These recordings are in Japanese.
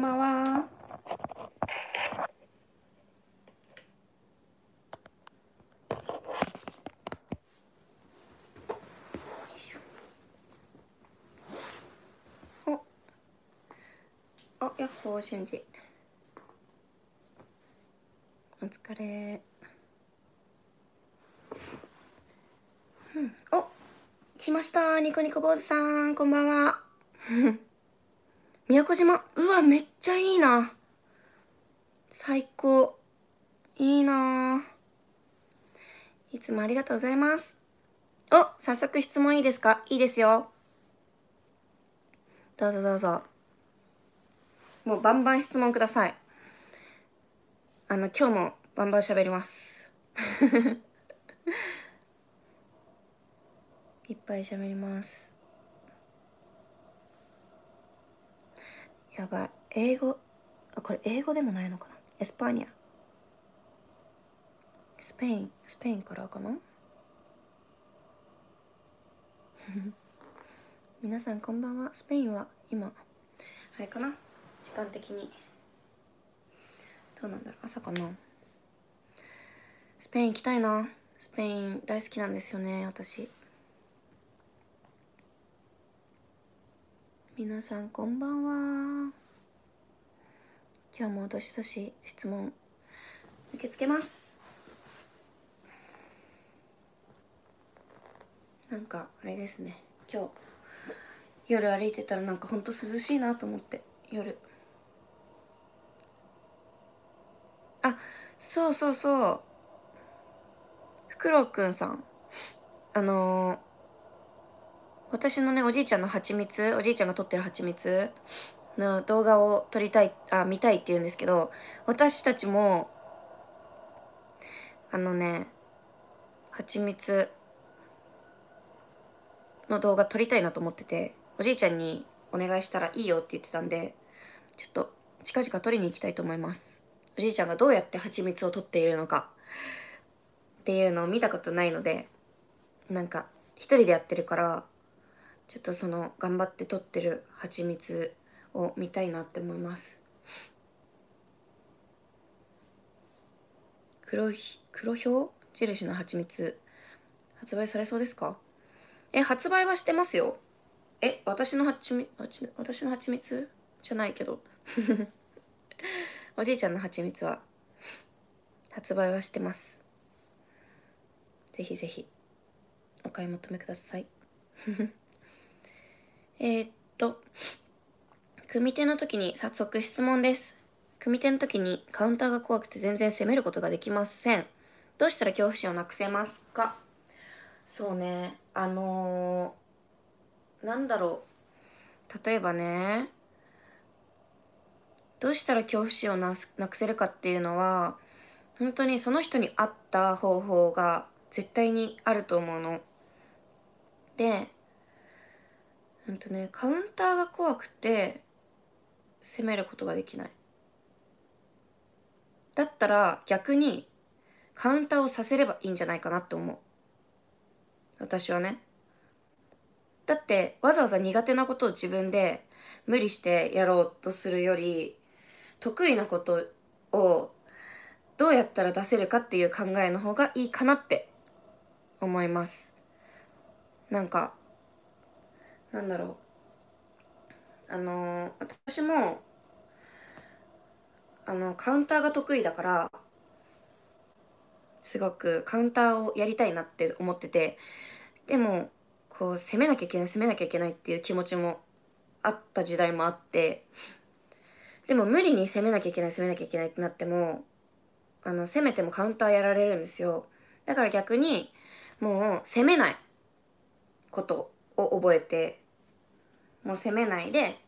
んばんは。お、あ、やっほー、瞬時。お疲れ。うん、お、来ました、ニコニコ坊主さん、こんばんは。宮古島うわめっちゃいいな最高いいないつもありがとうございますお早速質問いいですかいいですよどうぞどうぞもうバンバン質問くださいあの今日もバンバン喋ります いっぱい喋りますやばい。英語、あ、これ英語でもないのかなエスパニア。スペイン、スペインからかな 皆さんこんばんは。スペインは今、あれかな時間的に。どうなんだろう朝かなスペイン行きたいな。スペイン大好きなんですよね、私。皆さんこんばんは今日もどしどし質問受け付けますなんかあれですね今日夜歩いてたらなんかほんと涼しいなと思って夜あそうそうそうフクロウくんさんあのー私のねおじいちゃんの蜂蜜おじいちゃんが撮ってる蜂蜜の動画を撮りたいあ見たいって言うんですけど私たちもあのね蜂蜜の動画撮りたいなと思ってておじいちゃんにお願いしたらいいよって言ってたんでちょっと近々撮りに行きたいと思いますおじいちゃんがどうやって蜂蜜を取っているのかっていうのを見たことないのでなんか一人でやってるからちょっとその頑張って取ってる蜂蜜を見たいなって思います黒ひ黒ひょう印の蜂蜜発売されそうですかえ発売はしてますよえ私の蜂蜜私の蜂蜜じゃないけど おじいちゃんの蜂蜜は発売はしてますぜひぜひお買い求めくださいえー、っと、組手の時に早速質問です。組手の時にカウンターが怖くて全然攻めることができません。どうしたら恐怖心をなくせますかそうね、あのー、なんだろう。例えばね、どうしたら恐怖心をなくせるかっていうのは、本当にその人に合った方法が絶対にあると思うの。で、うんとねカウンターが怖くて攻めることができないだったら逆にカウンターをさせればいいんじゃないかなって思う私はねだってわざわざ苦手なことを自分で無理してやろうとするより得意なことをどうやったら出せるかっていう考えの方がいいかなって思いますなんかなんだろうあの私もあのカウンターが得意だからすごくカウンターをやりたいなって思っててでもこう攻めなきゃいけない攻めなきゃいけないっていう気持ちもあった時代もあってでも無理に攻めなきゃいけない攻めなきゃいけないってなってもあの攻めてもカウンターやられるんですよだから逆にもう攻めないことを覚えてもう攻めないで、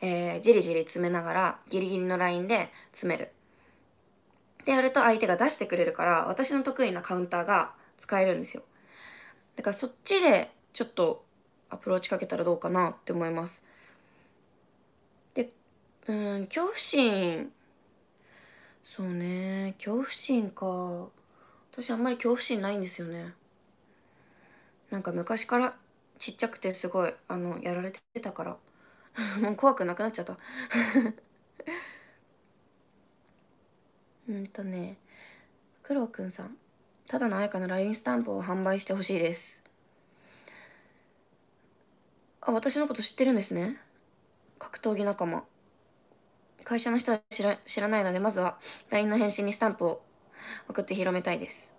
えー、じりじり詰めながらギリギリのラインで詰める。でやると相手が出してくれるから私の得意なカウンターが使えるんですよ。だからそっちでちょっとアプローチかけたらどうかなって思います。で、うん、恐怖心、そうね、恐怖心か。私あんまり恐怖心ないんですよね。なんか昔からちっちゃくてすごいあのやられてたから もう怖くなくなっちゃった うんとね九郎くんさんただのやかの LINE スタンプを販売してほしいですあ私のこと知ってるんですね格闘技仲間会社の人は知ら知らないのでまずは LINE の返信にスタンプを送って広めたいです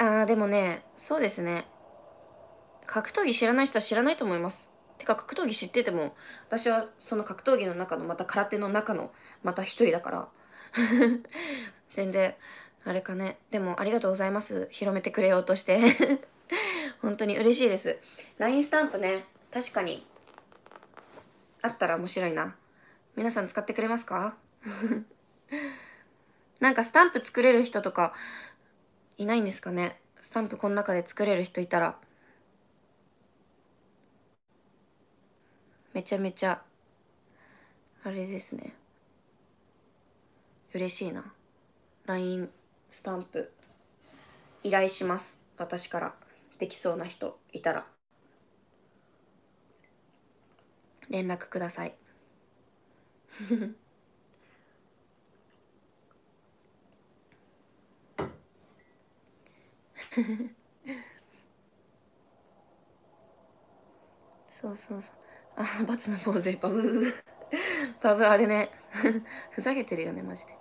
ああ、でもね、そうですね。格闘技知らない人は知らないと思います。てか格闘技知ってても、私はその格闘技の中のまた空手の中のまた一人だから。全然、あれかね。でもありがとうございます。広めてくれようとして 本当に嬉しいです。LINE スタンプね、確かに、あったら面白いな。皆さん使ってくれますか なんかスタンプ作れる人とかいないんですかねスタンプこの中で作れる人いたらめちゃめちゃあれですね嬉しいな LINE スタンプ依頼します私からできそうな人いたら連絡くださいそうそうそうあバツのポーズパブパブあれねふざけてるよねマジで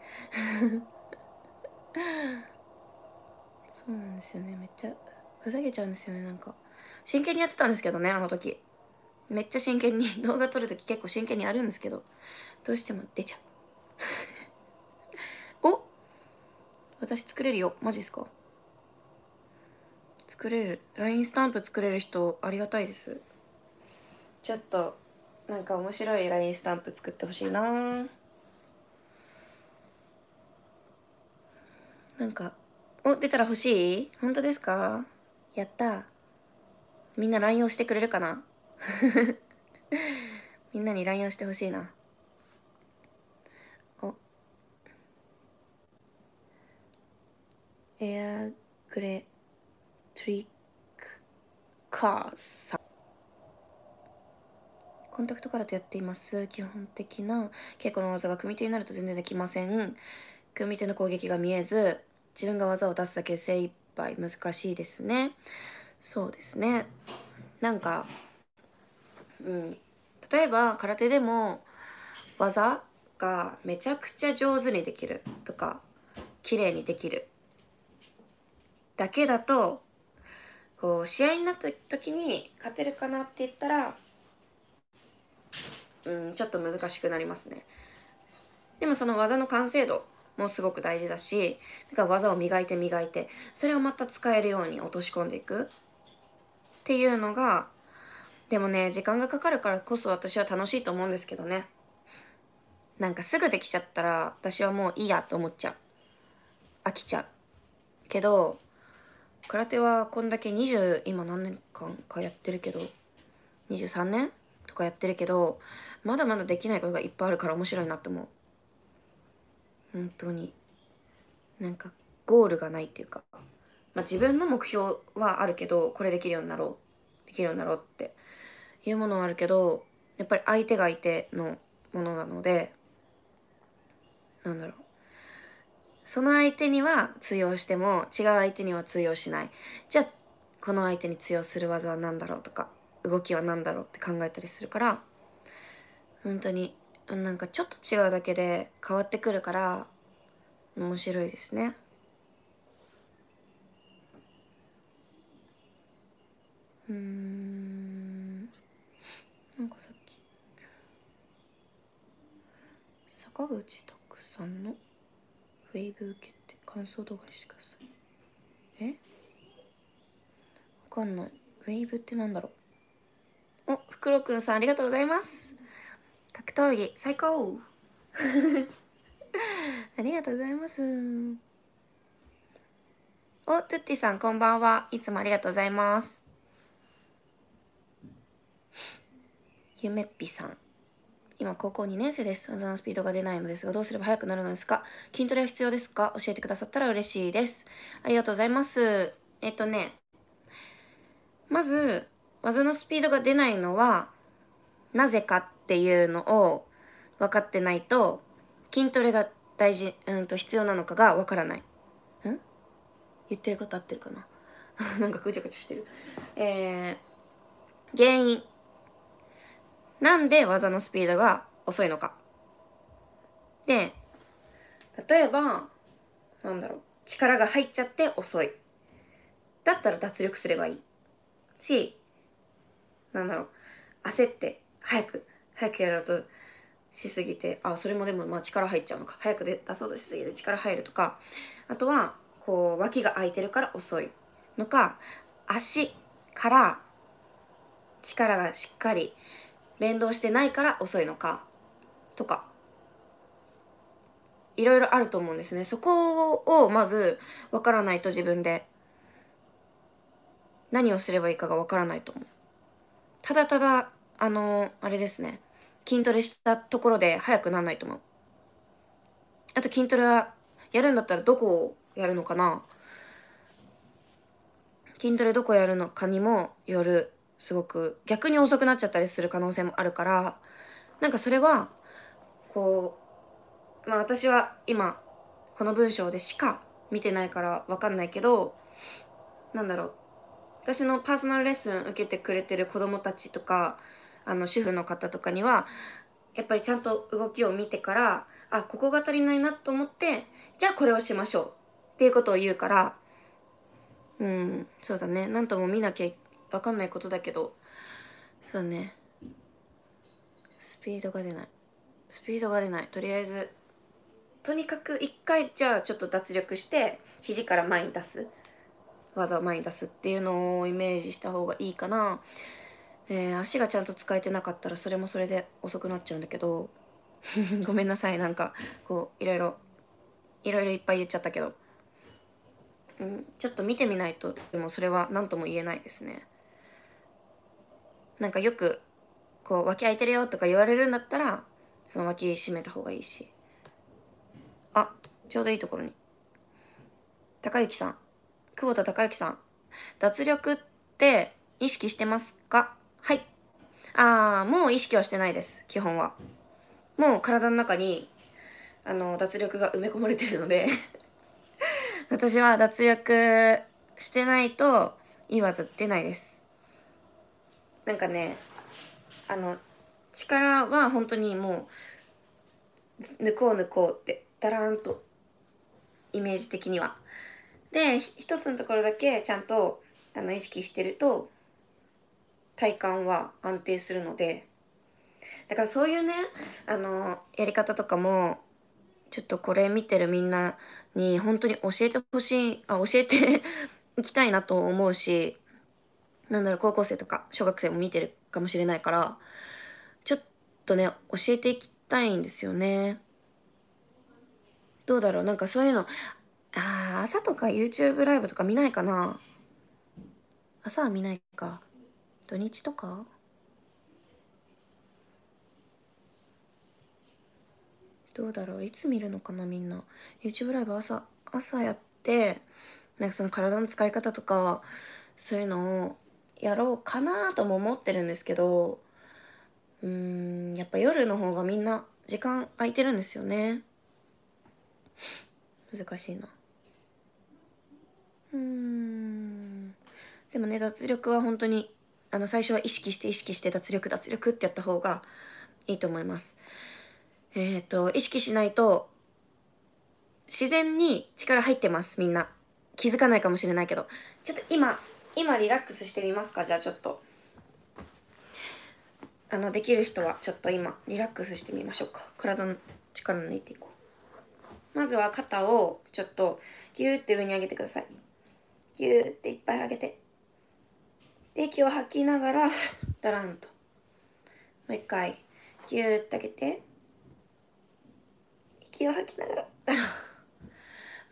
そうなんですよねめっちゃふざけちゃうんですよねなんか真剣にやってたんですけどねあの時めっちゃ真剣に動画撮る時結構真剣にやるんですけどどうしても出ちゃうお私作れるよマジっすか作れる LINE スタンプ作れる人ありがたいですちょっとなんか面白い LINE スタンプ作ってほしいななんかお出たら欲しい本当ですかやったみんな LINE をしてくれるかな みんなに LINE をしてほしいなおエアグレトリックコンタクトからとやっています基本的な稽古の技が組手になると全然できません組手の攻撃が見えず自分が技を出すだけ精一杯難しいですねそうですねなんかうん例えば空手でも技がめちゃくちゃ上手にできるとか綺麗にできるだけだとこう試合になった時に勝てるかなって言ったら、うん、ちょっと難しくなりますね。でもその技の完成度もすごく大事だしだから技を磨いて磨いてそれをまた使えるように落とし込んでいくっていうのがでもね時間がかかるからこそ私は楽しいと思うんですけどねなんかすぐできちゃったら私はもういいやと思っちゃう飽きちゃうけど空手はこんだけ20今何年間かやってるけど23年とかやってるけどまだまだできないことがいっぱいあるから面白いなって思う本当になんかゴールがないっていうか、まあ、自分の目標はあるけどこれできるようになろうできるようになろうっていうものはあるけどやっぱり相手が相手のものなのでなんだろうその相手には通用しても違う相手には通用しないじゃあこの相手に通用する技は何だろうとか動きは何だろうって考えたりするから本当になんかちょっと違うだけで変わってくるから面白いですね。うんなんかさっき坂口拓さんのウェイブ受けって感想動画にしてください。えわかんない。ウェイブってなんだろう。お、ふくろくんさんありがとうございます。格闘技最高 ありがとうございます。お、トゥッティさんこんばんは。いつもありがとうございます。ゆめっぴさん。今高校2年生です。技のスピードが出ないのですが、どうすれば速くなるのですか筋トレは必要ですか教えてくださったら嬉しいです。ありがとうございます。えっとね、まず、技のスピードが出ないのは、なぜかっていうのを分かってないと、筋トレが大事、うんと必要なのかが分からない。ん言ってること合ってるかな なんかぐちゃぐちゃしてる。えー、原因。なんで技のスピードが遅いのか。で、例えば、なんだろう、力が入っちゃって遅い。だったら脱力すればいい。し、なんだろう、焦って、早く、早くやろうとしすぎて、あ、それもでもまあ力入っちゃうのか。早く出そうとしすぎて力入るとか、あとは、こう、脇が空いてるから遅いのか、足から力がしっかり連動してないから遅いのかとかいろいろあると思うんですねそこをまずわからないと自分で何をすればいいかがわからないと思うただただあのあれですね筋トレしたところで速くならないと思うあと筋トレはやるんだったらどこをやるのかな筋トレどこやるのかにもよるすごく逆に遅くなっちゃったりする可能性もあるからなんかそれはこうまあ私は今この文章でしか見てないから分かんないけどなんだろう私のパーソナルレッスン受けてくれてる子どもたちとかあの主婦の方とかにはやっぱりちゃんと動きを見てからあここが足りないなと思ってじゃあこれをしましょうっていうことを言うからうんそうだね何とも見なきゃ分かんないことだけどそうねスピードが出ないスピードが出ないとりあえずとにかく一回じゃあちょっと脱力して肘から前に出す技を前に出すっていうのをイメージした方がいいかな、えー、足がちゃんと使えてなかったらそれもそれで遅くなっちゃうんだけど ごめんなさいなんかこういろいろいろいろいっぱい言っちゃったけど、うん、ちょっと見てみないとでもそれは何とも言えないですね。なんかよくこう脇空いてるよとか言われるんだったらその脇閉めた方がいいしあちょうどいいところに高之さん久保田高之さん脱力って意識してますかはいああもう意識はしてないです基本はもう体の中にあの脱力が埋め込まれてるので 私は脱力してないといい技出ないですなんかねあの力は本当にもう抜こう抜こうってだらんとイメージ的には。で一つのところだけちゃんとあの意識してると体感は安定するのでだからそういうねあのやり方とかもちょっとこれ見てるみんなに本当に教えてほしいあ教えてい きたいなと思うしなんだろう、高校生とか小学生も見てるかもしれないから、ちょっとね、教えていきたいんですよね。どうだろうなんかそういうの、あ朝とか YouTube ライブとか見ないかな朝は見ないか。土日とかどうだろういつ見るのかなみんな。YouTube ライブ朝、朝やって、なんかその体の使い方とか、そういうのをやろうかなとも思ってるんですけどうーんやっぱ夜の方がみんな時間空いてるんですよね難しいなうんでもね脱力は本当にあの最初は意識して意識して脱力脱力ってやった方がいいと思いますえっ、ー、と意識しないと自然に力入ってますみんな気づかないかもしれないけどちょっと今今リラックスしてみますかじゃあちょっとあのできる人はちょっと今リラックスしてみましょうか体の力抜いていこうまずは肩をちょっとギューって上に上げてくださいギューっていっぱい上げてで息を吐きながら だらんともう一回ギューって上げて息を吐きながらだらん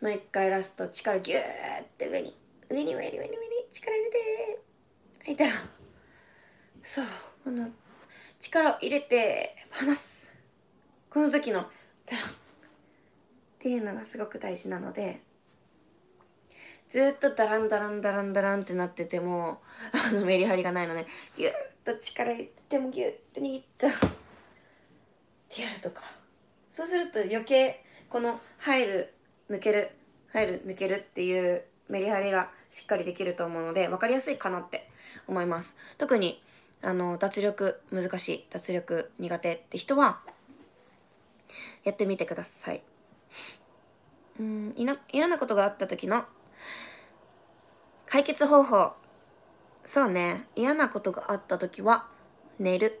もう一回ラスト力ギューって上に上に上に上に上に力入れて吐いたらそうこの力を入れて離すこの時のたらっていうのがすごく大事なのでずっとダランダランダランダランってなっててもあのメリハリがないのでギュッと力入れてもギュッと握ったらってやるとかそうすると余計この入る抜ける入る抜けるっていうメリハリがしっかりできると思うので分かりやすいかなって思います特にあの脱力難しい脱力苦手って人はやってみてくださいうん嫌なことがあった時の解決方法そうね嫌なことがあった時は寝る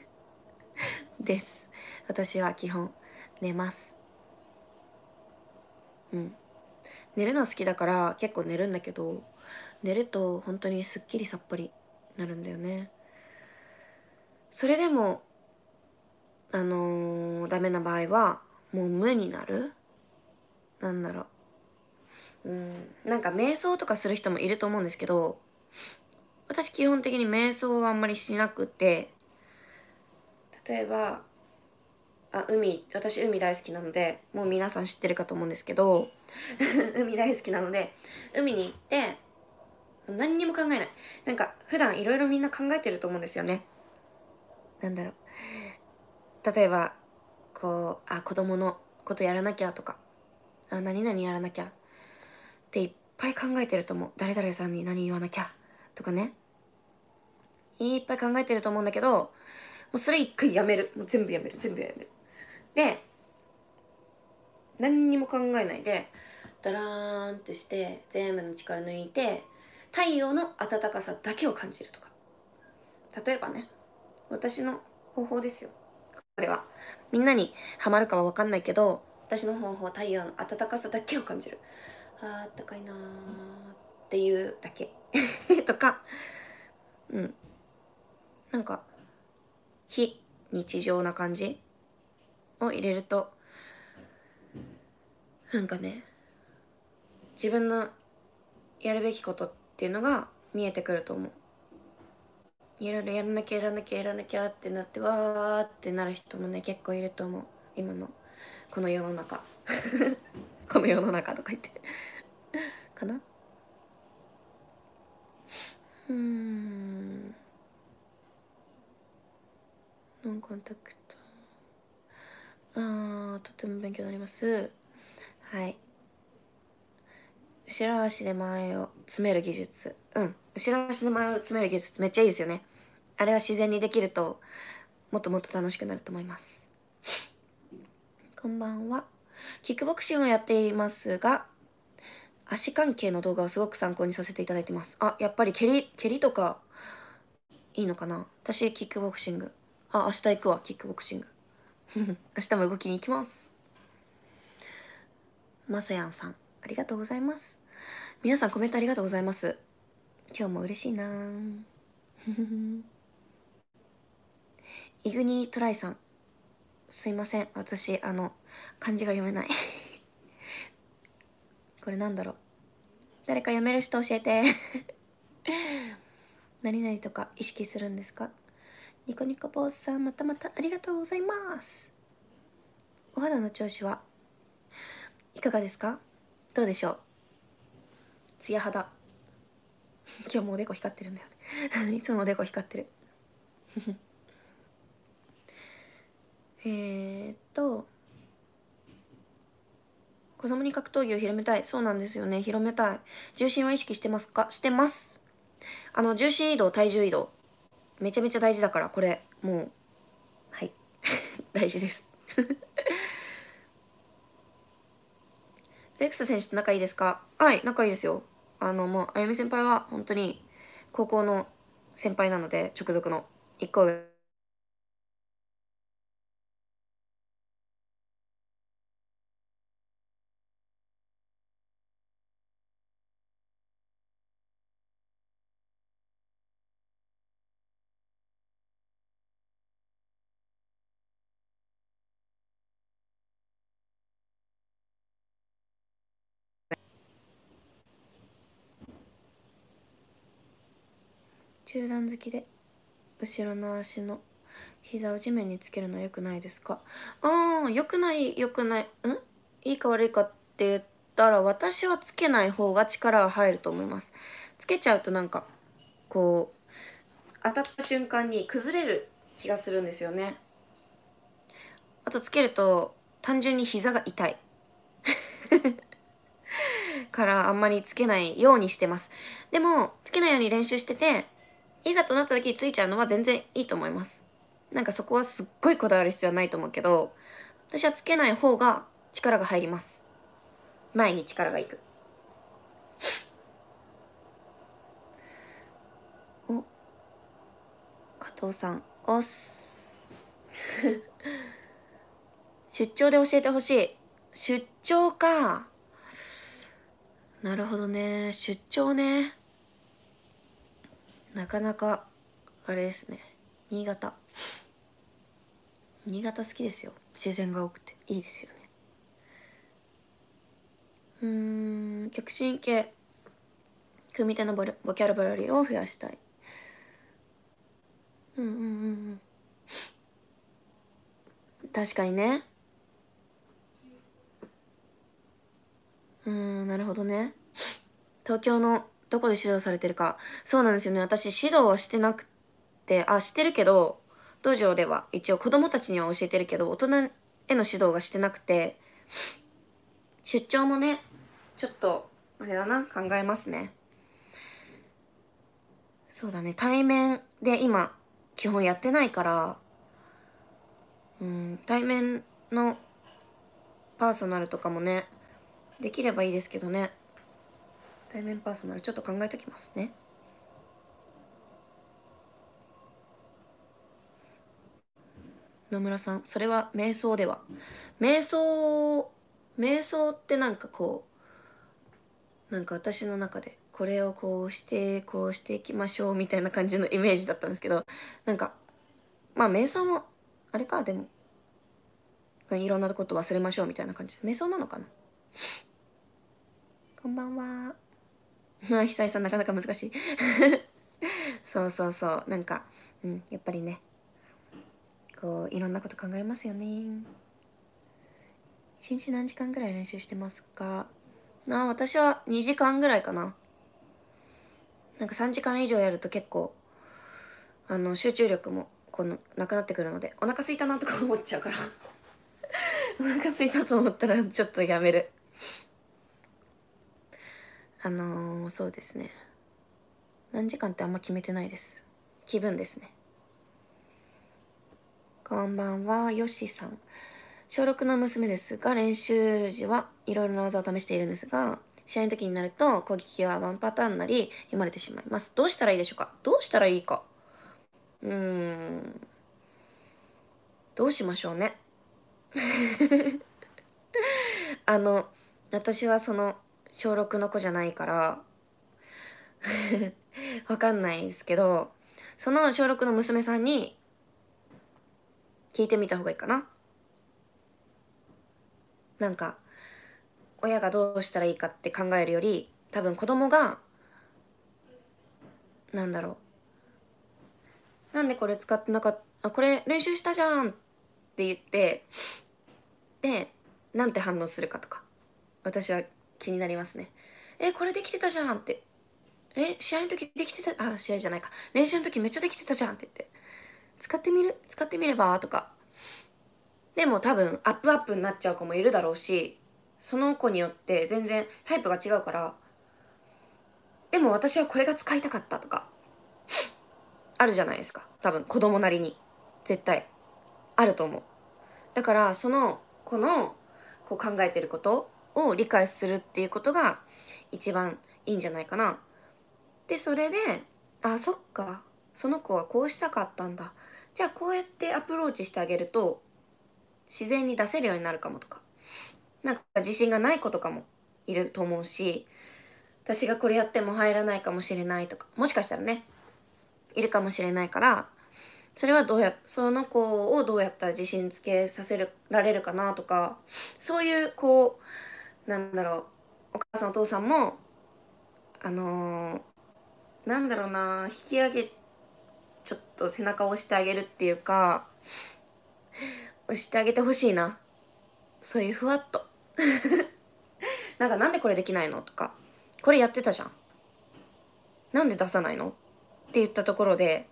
です私は基本寝ますうん寝るのは好きだから結構寝るんだけど寝ると本当にすっきりさっぱりなるんだよねそれでもあのー、ダメな場合はもう無になるなんだろううんなんか瞑想とかする人もいると思うんですけど私基本的に瞑想はあんまりしなくて例えばあ海私海大好きなのでもう皆さん知ってるかと思うんですけど 海大好きなので海に行って何にも考えないなんか普段いろいろみんな考えてると思うんですよねなんだろう例えばこうあ子供のことやらなきゃとかあ何々やらなきゃっていっぱい考えてると思う誰々さんに何言わなきゃとかねいっぱい考えてると思うんだけどもうそれ一回やめるもう全部やめる全部やめるで何にも考えないでダラーンってして全部の力抜いて太陽の暖かさだけを感じるとか例えばね私の方法ですよこれはみんなにはまるかは分かんないけど私の方法は太陽の暖かさだけを感じるあったかいなーっていうだけ とかうんなんか非日常な感じを入れるとなんかね自分のやるべきことっていうのが見えてくると思ういろいろやらなきゃやらなきゃやらなきゃってなってわーってなる人もね結構いると思う今のこの世の中 この世の中とか言ってかなうんノンコンタクトああとても勉強になりますはい後ろ足で前を詰める技術うん後ろ足で前を詰める技術めっちゃいいですよねあれは自然にできるともっともっと楽しくなると思いますこんばんはキックボクシングをやっていますが足関係の動画をすごく参考にさせていただいてますあやっぱり蹴り蹴りとかいいのかな私キックボクシングあ明日行くわキックボクシング 明日も動きに行きますまさやんさん、ありがとうございます。皆さんコメントありがとうございます。今日も嬉しいな イグニートライさん、すいません。私、あの、漢字が読めない これなんだろう。誰か読める人教えて 何々とか意識するんですかニコニコ坊主さん、またまたありがとうございます。お肌の調子はいかがですかどうでしょうツヤ肌今日もおでこ光ってるんだよね いつもおでこ光ってる えっと子供に格闘技を広めたいそうなんですよね広めたい重心は意識してますかしてますあの重心移動体重移動めちゃめちゃ大事だからこれもうはい 大事ですフェクス選手と仲いいですかはい、仲いいですよ。あの、もう、あゆみ先輩は本当に高校の先輩なので、直属の1個上中段好きで後ろの足の膝を地面につけるのは良くないですかああ良くない良くないんいいか悪いかって言ったら私はつけない方が力が入ると思いますつけちゃうとなんかこう当たった瞬間に崩れる気がするんですよねあとつけると単純に膝が痛い からあんまりつけないようにしてますでもつけないように練習してていざとなった時についちゃうのは全然いいと思いますなんかそこはすっごいこだわる必要はないと思うけど私はつけない方が力が入ります前に力がいくお加藤さんおっす 出張で教えてほしい出張かなるほどね出張ねなかなかあれですね新潟新潟好きですよ自然が多くていいですよねうん極真系組み手のボボキャラバラリーを増やしたいうんうんうんうん確かにねうんなるほどね東京のどこで指導されてるかそうなんですよね私指導はしてなくてあしてるけど道場では一応子供たちには教えてるけど大人への指導がしてなくて出張もねちょっとあれだな考えますねそうだね対面で今基本やってないからうん対面のパーソナルとかもねできればいいですけどね対面パーソナルちょっと考えときますね野村さんそれは瞑想では瞑想瞑想ってなんかこうなんか私の中でこれをこうしてこうしていきましょうみたいな感じのイメージだったんですけどなんかまあ瞑想もあれかでもいろんなこと忘れましょうみたいな感じ瞑想なのかなこんばんは。まあ、久井さんなかなか難しい そうそうそう。なんか、うん、やっぱりね、こう、いろんなこと考えますよね。一日何時間ぐらい練習してますかなあ、私は2時間ぐらいかな。なんか3時間以上やると結構、あの、集中力も、この、なくなってくるので、お腹すいたなとか思っちゃうから お腹すいたと思ったらちょっとやめる。あのー、そうですね何時間ってあんま決めてないです気分ですねこんばんはよしさん小6の娘ですが練習時はいろいろな技を試しているんですが試合の時になると攻撃はワンパターンなり読まれてしまいますどうしたらいいでしょうかどうしたらいいかうーんどうしましょうね あの私はその小6の子じゃないから わかんないですけどその小6の娘さんに聞いてみた方がいいかななんか親がどうしたらいいかって考えるより多分子供がなんだろうなんでこれ使ってなかったあこれ練習したじゃんって言ってでなんて反応するかとか私は気になりますね。え、これできてたじゃんって。え、試合の時できてた、あ、試合じゃないか。練習の時めっちゃできてたじゃんって言って。使ってみる使ってみればとか。でも多分アップアップになっちゃう子もいるだろうし、その子によって全然タイプが違うから、でも私はこれが使いたかったとか、あるじゃないですか。多分子供なりに。絶対。あると思う。だからその子のこう考えてることを理解するっていうことが一番いいんじゃないかな。でそれであそっかその子はこうしたかったんだじゃあこうやってアプローチしてあげると自然に出せるようになるかもとかなんか自信がない子とかもいると思うし私がこれやっても入らないかもしれないとかもしかしたらねいるかもしれないからそれはどうやその子をどうやったら自信つけさせられるかなとかそういうこうなんだろうお母さんお父さんもあのー、なんだろうな引き上げちょっと背中を押してあげるっていうか押してあげてほしいなそういうふわっと なんかなんでこれできないのとかこれやってたじゃんなんで出さないのって言ったところで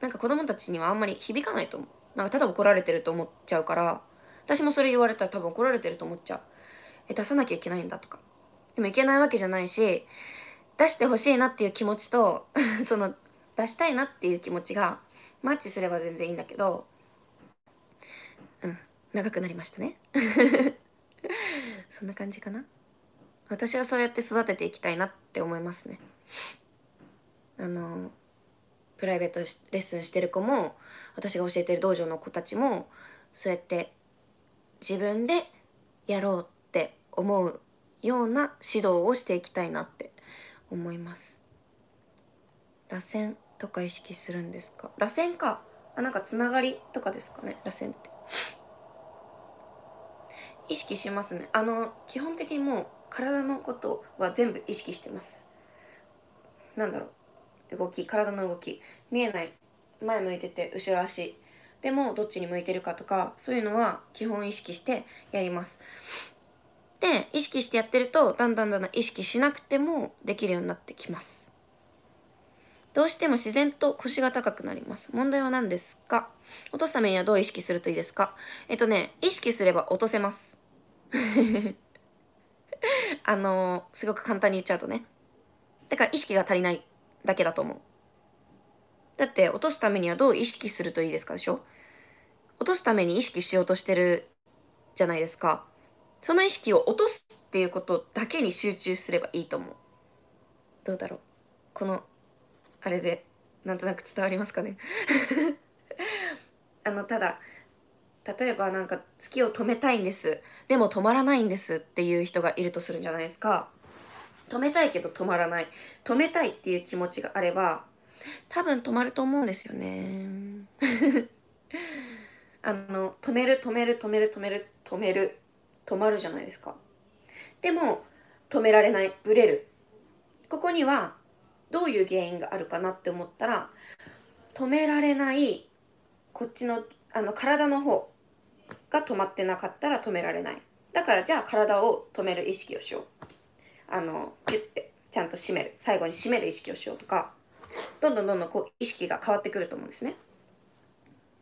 なんか子供たちにはあんまり響かないと思うなんかただ怒られてると思っちゃうから私もそれ言われたら多分怒られてると思っちゃう出さなきゃいけないんだとかでもいけないわけじゃないし出してほしいなっていう気持ちと その出したいなっていう気持ちがマッチすれば全然いいんだけどうん長くなりましたね そんな感じかな私はそうやって育てていきたいなって思いますねあのプライベートレッスンしてる子も私が教えてる道場の子たちもそうやって自分でやろう思うような指導をしていきたいなって思います。螺旋とか意識するんですか螺旋かあなんかつながりとかですかね螺旋って。意識しますねあの基本的にもう体のことは全部意識してますなんだろう動き体の動き見えない前向いてて後ろ足でもどっちに向いてるかとかそういうのは基本意識してやりますって意識してやってるとだんだんだんだん意識しなくてもできるようになってきますどうしても自然と腰が高くなります問題は何ですか落とすためにはどう意識するといいですかえっとね意識すれば落とせます あのー、すごく簡単に言っちゃうとねだから意識が足りないだけだと思うだって落とすためにはどう意識するといいですかでしょ落とすために意識しようとしてるじゃないですかその意識を落とすっていうことだけに集中すればいいと思うどうだろうこのあれでなんとなく伝わりますかね あのただ例えばなんか月を止めたいんですでも止まらないんですっていう人がいるとするんじゃないですか止めたいけど止まらない止めたいっていう気持ちがあれば多分止まると思うんですよね あの止める止める止める止める止める止まるじゃないですか。でも止められない、ブレる。ここにはどういう原因があるかなって思ったら止められないこっちのあの体の方が止まってなかったら止められない。だからじゃあ体を止める意識をしよう。あのギュッてちゃんと締める最後に締める意識をしようとかどんどんどんどんこう意識が変わってくると思うんですね。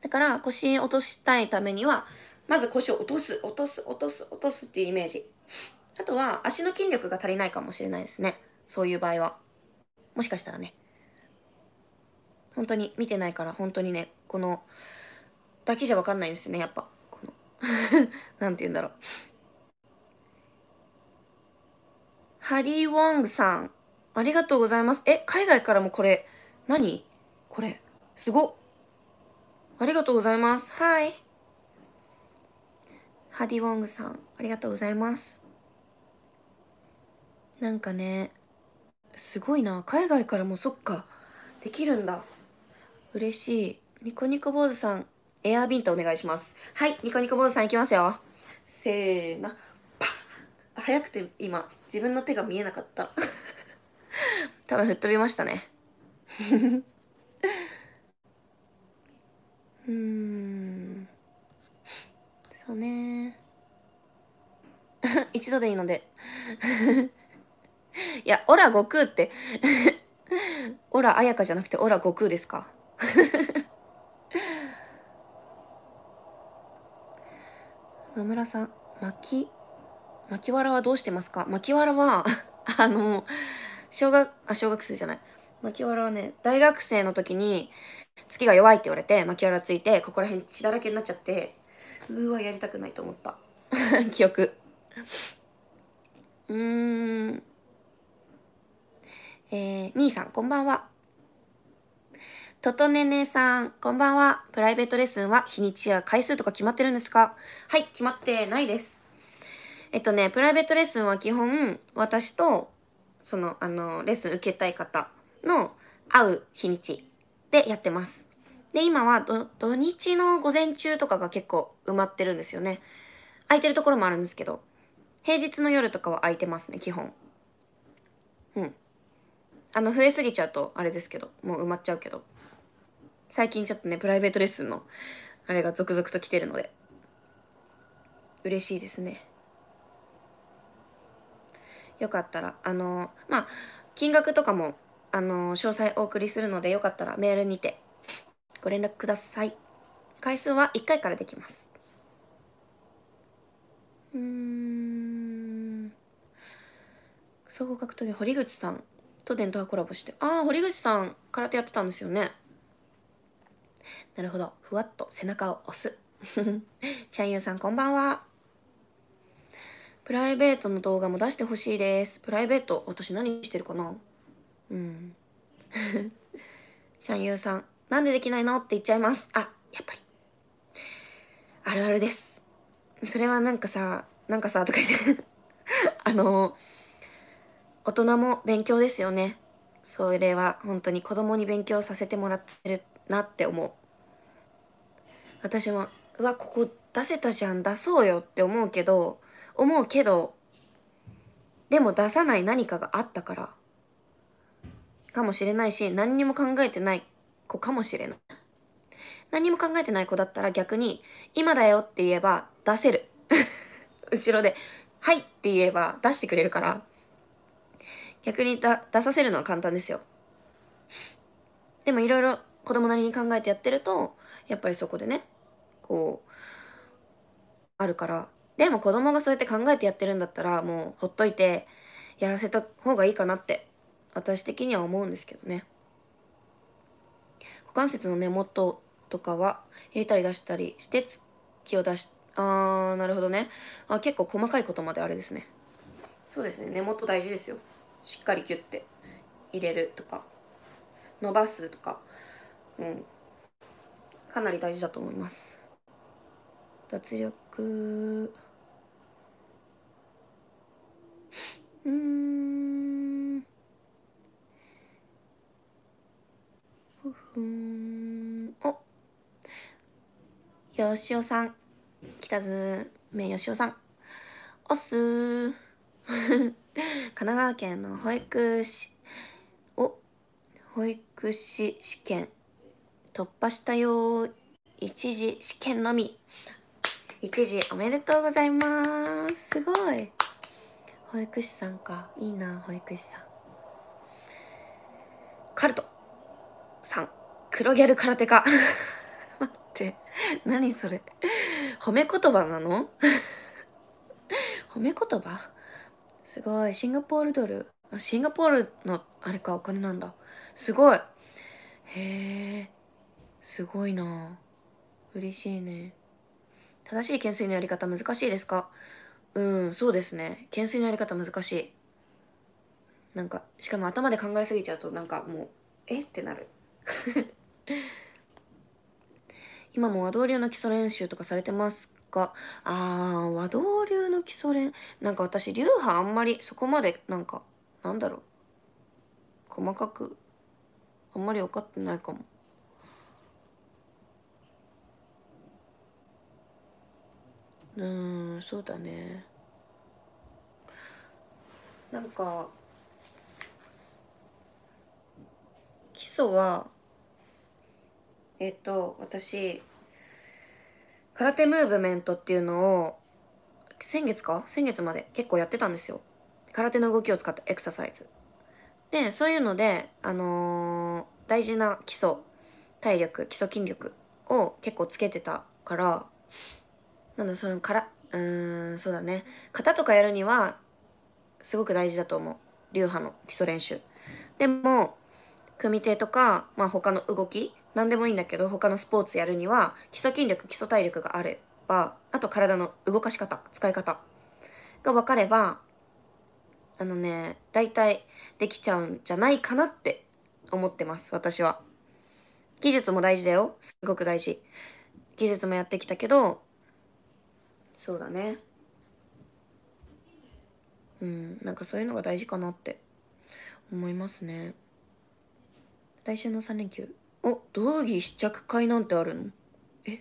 だから腰に落としたいためにはまず腰を落とす、落とす、落とす、落とすっていうイメージ。あとは足の筋力が足りないかもしれないですね。そういう場合は。もしかしたらね。本当に見てないから本当にね、この、だけじゃわかんないですね、やっぱ。この なんて言うんだろう。ハリー・ウォングさん。ありがとうございます。え、海外からもこれ、何これ、すごありがとうございます。はい。ハディ・ウォングさん、ありがとうございます。なんかね、すごいな。海外からもそっか。できるんだ。嬉しい。ニコニコ坊主さん、エアービンタお願いします。はい、ニコニコ坊主さんいきますよ。せーの、パン早くて今、自分の手が見えなかった。多分吹っ飛びましたね。うーん。そうね一度でいいのでいや、オラ悟空ってオラ彩香じゃなくてオラ悟空ですか野村さん、巻き、巻きわらはどうしてますか巻きわらは、あの、小学、あ、小学生じゃない。巻きわらはね、大学生の時に、月が弱いって言われて、巻きわらついて、ここら辺血だらけになっちゃって、うーわ、やりたくないと思った。記憶。うーん。えー、みーさん、こんばんは。ととねねさん、こんばんは。プライベートレッスンは日にちや回数とか決まってるんですかはい、決まってないです。えっとね、プライベートレッスンは基本、私と、その、あの、レッスン受けたい方の会う日にちでやってます。で、今は土日の午前中とかが結構埋まってるんですよね。空いてるところもあるんですけど。平日の夜とかは空いてますね基本うんあの増えすぎちゃうとあれですけどもう埋まっちゃうけど最近ちょっとねプライベートレッスンのあれが続々と来てるので嬉しいですねよかったらあのまあ金額とかもあの詳細お送りするのでよかったらメールにてご連絡ください回数は1回からできますうん総合格闘技堀口さんと伝統コラボしてああ堀口さん空手やってたんですよねなるほどふわっと背中を押す チャンユーさんこんばんはプライベートの動画も出してほしいですプライベート私何してるかなうん チャンユーさんなんでできないのって言っちゃいますあやっぱりあるあるですそれはなんかさなんかさとか言って あのー大人も勉強ですよねそれは本当に子供に勉強させてもらってるなって思う私もうわここ出せたじゃん出そうよって思うけど思うけどでも出さない何かがあったからかもしれないし何にも考えてない子かもしれない何にも考えてない子だったら逆に「今だよ」って言えば出せる 後ろで「はい」って言えば出してくれるから逆に出させるのは簡単ですよでもいろいろ子供なりに考えてやってるとやっぱりそこでねこうあるからでも子供がそうやって考えてやってるんだったらもうほっといてやらせた方がいいかなって私的には思うんですけどね股関節の根元とかは入れたり出したりして突きを出しあーなるほどねあ結構細かいことまであれですねそうですね根元大事ですよしっかりキュッて入れるとか伸ばすとか、うん、かなり大事だと思います脱力うんふふんおよしおさんたずめよしおさんおっすー 神奈川県の保育士を保育士試験突破したよ一時試験のみ一時おめでとうございますすごい保育士さんかいいな保育士さんカルトさん黒ギャル空手家 待って何それ褒め言葉なの 褒め言葉すごい。シンガポールドル。シンガポールの、あれか、お金なんだ。すごい。へえ。すごいな嬉しいね。正しい懸垂のやり方難しいですかうん、そうですね。懸垂のやり方難しい。なんか、しかも頭で考えすぎちゃうと、なんかもう、えってなる。今も和道流の基礎練習とかされてますかあー和道流の基礎練なんか私流派あんまりそこまでなんかなんだろう細かくあんまり分かってないかも。うんそうだねなんか基礎はえっと私空手ムーブメントっていうのを先月か先月まで結構やってたんですよ空手の動きを使ったエクササイズでそういうので、あのー、大事な基礎体力基礎筋力を結構つけてたからなんだそのからうんそうだね型とかやるにはすごく大事だと思う流派の基礎練習でも組手とか、まあ、他の動き何でもいいんだけど他のスポーツやるには基礎筋力基礎体力があればあと体の動かし方使い方が分かればあのね大体できちゃうんじゃないかなって思ってます私は技術も大事だよすごく大事技術もやってきたけどそうだねうんなんかそういうのが大事かなって思いますね来週の3連休お道着試着会なんてあるのえ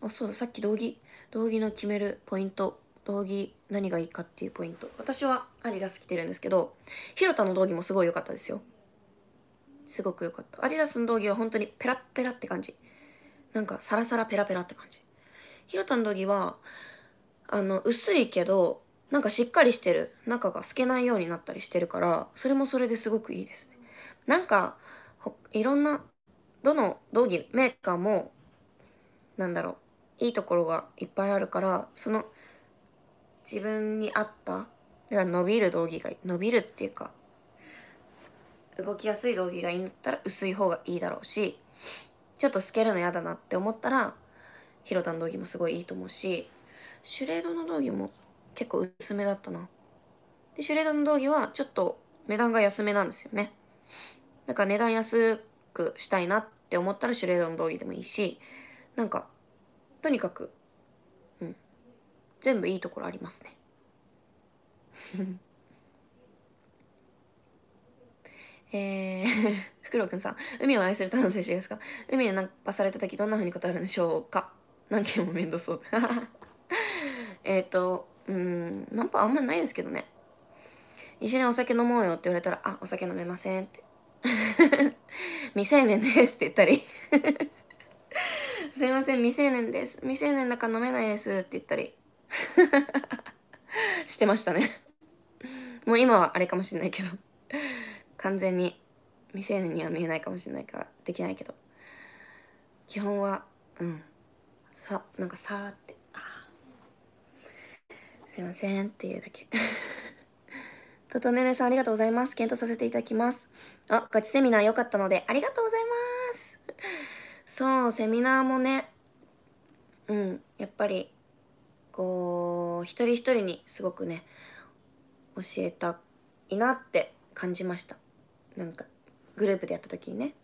あそうださっき道着道着の決めるポイント道着何がいいかっていうポイント私はアディダス着てるんですけど広田の道着もすごい良かったですよすごく良かったアディダスの道着は本当にペラッペラって感じなんかサラサラペラペラって感じ広田の道着はあの薄いけどなんかしっかりしてる中が透けないようになったりしてるからそれもそれですごくいいですねなんかいろんなどの道着メーカーもなんだろういいところがいっぱいあるからその自分に合っただから伸びる道着が伸びるっていうか動きやすい道着がいいんだったら薄い方がいいだろうしちょっと透けるの嫌だなって思ったらヒロタの道着もすごいいいと思うしシュレードの道着も結構薄めだったな。で、シュレードの道着はちょっと値段が安めなんですよね。なんか値段安くしたいなって思ったらシュレードの道着でもいいし、なんか、とにかく、うん。全部いいところありますね。えーふくろくんさん、海を愛するための選手ですか海でナンパされた時どんな風に断るんでしょうか何件も面倒そう。えっと、うんナンパあんまないですけどね一緒にお酒飲もうよって言われたら「あお酒飲めません」って 「未成年です」って言ったり「すいません未成年です未成年だから飲めないです」って言ったり してましたねもう今はあれかもしんないけど完全に未成年には見えないかもしんないからできないけど基本はうんさなんかさーってすいませんっていうだけ ととねねさんありがとうございます検討させていただきますあガチセミナー良かったのでありがとうございますそうセミナーもねうんやっぱりこう一人一人にすごくね教えたいなって感じましたなんかグループでやった時にね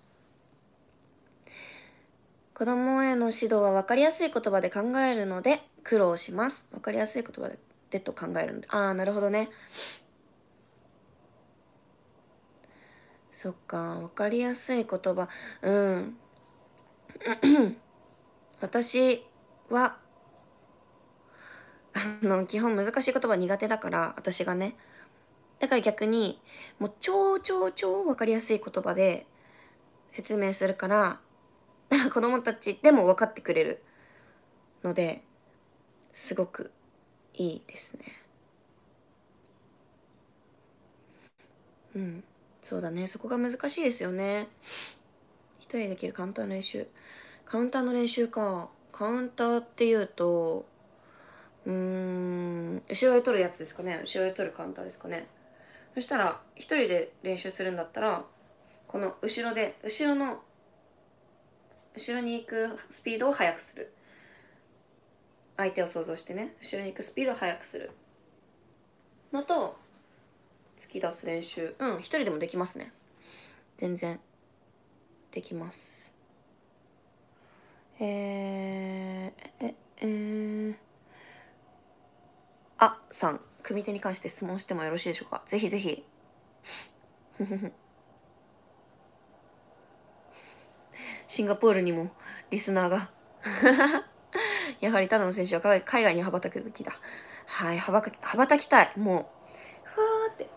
子供への指導は分かりやすい言葉で考えるので苦労します分かりやすい言葉ででと考えるのでああなるほどねそっか分かりやすい言葉うん 私はあの基本難しい言葉苦手だから私がねだから逆にもう超超超分かりやすい言葉で説明するから 子供たちでも分かってくれるのですごくいいですねうんそうだねそこが難しいですよね一人でできるカウンターの練習カウンターの練習かカウンターっていうとうん後ろへ取るやつですかね後ろへ取るカウンターですかねそしたら一人で練習するんだったらこの後ろで後ろの後ろに行くスピードを速くする相手を想像してね後ろに行くスピードを速くするのと突き出す練習うん一人でもできますね全然できますえー、ええあさん組手に関して質問してもよろしいでしょうかぜひぜひ シンガポールにもリスナーが やはりただの選手は海外に羽ばたくべきだ。はい、羽ば羽ばたきたい。もう、ふわーって、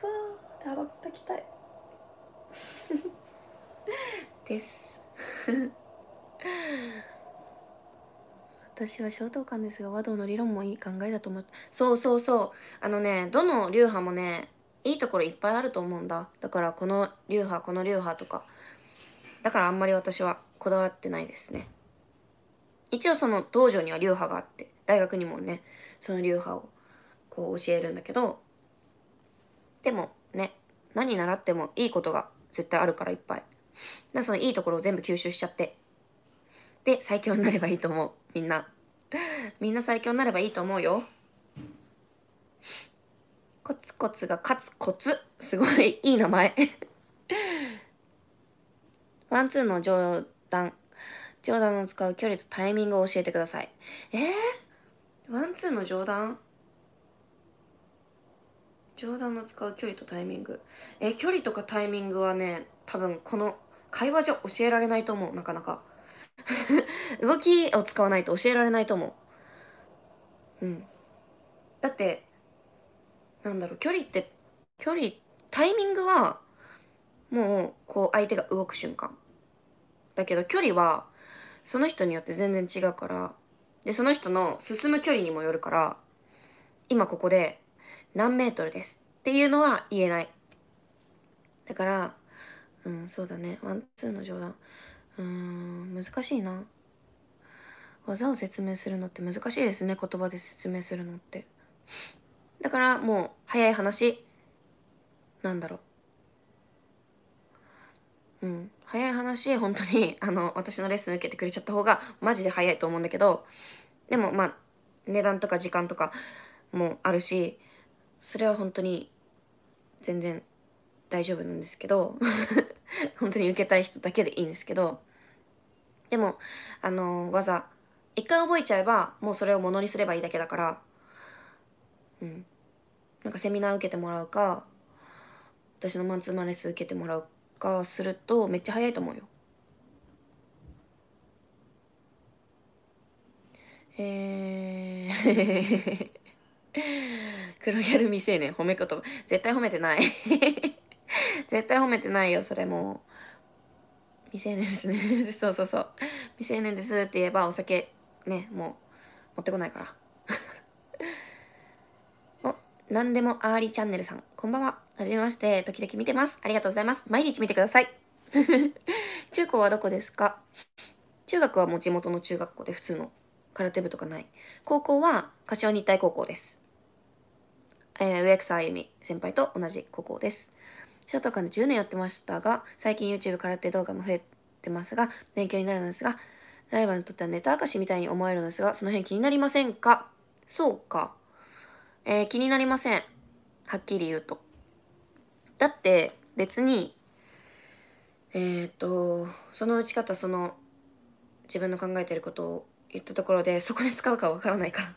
ふわーって羽ばたきたい。です。私は小等館ですが和道の理論もいい考えだと思うそうそうそうあのねどの流派もねいいところいっぱいあると思うんだだからこの流派この流派とかだからあんまり私はこだわってないですね一応その道場には流派があって大学にもねその流派をこう教えるんだけどでもね何習ってもいいことが絶対あるからいっぱいでそのいいところを全部吸収しちゃってで最強になればいいと思うみんなみんな最強になればいいと思うよコツコツが勝つコツすごいいい名前ワンツーの冗談冗談の使う距離とタイミングを教えてください。えー、ワンツーの冗談冗談の使う距離とタイミング。え、距離とかタイミングはね、多分この会話じゃ教えられないと思う、なかなか。動きを使わないと教えられないと思う。うん。だって、なんだろう、距離って、距離、タイミングは、もう、こう、相手が動く瞬間。だけど、距離は、その人によって全然違うからでその人の進む距離にもよるから今ここで何メートルですっていうのは言えないだからうんそうだねワンツーの冗談うん難しいな技を説明するのって難しいですね言葉で説明するのってだからもう早い話なんだろううん早い話本当に あの私のレッスン受けてくれちゃった方がマジで早いと思うんだけどでもまあ値段とか時間とかもあるしそれは本当に全然大丈夫なんですけど 本当に受けたい人だけでいいんですけどでもあの技一回覚えちゃえばもうそれをものにすればいいだけだからうんなんかセミナー受けてもらうか私のマンツーマンレッスン受けてもらうかするとめっちゃ早いと思うよ。えー 黒ギャル未成年褒め言葉絶対褒めてない 絶対褒めてないよそれも未成年ですね そうそうそう未成年ですって言えばお酒ねもう持ってこないからお何でもあーりチャンネルさんこんばんははじめまして、時々見てます。ありがとうございます。毎日見てください。中高はどこですか中学はもう地元の中学校で普通の空手部とかない。高校は柏日体高校です。えー、植草あゆみ先輩と同じ高校です。ショートで10年やってましたが、最近 YouTube 空手動画も増えてますが、勉強になるのですが、ライバルにとってはネタ明かしみたいに思えるのですが、その辺気になりませんかそうか。えー、気になりません。はっきり言うと。だって別にえっ、ー、とその打ち方その自分の考えてることを言ったところでそこで使うかわからないから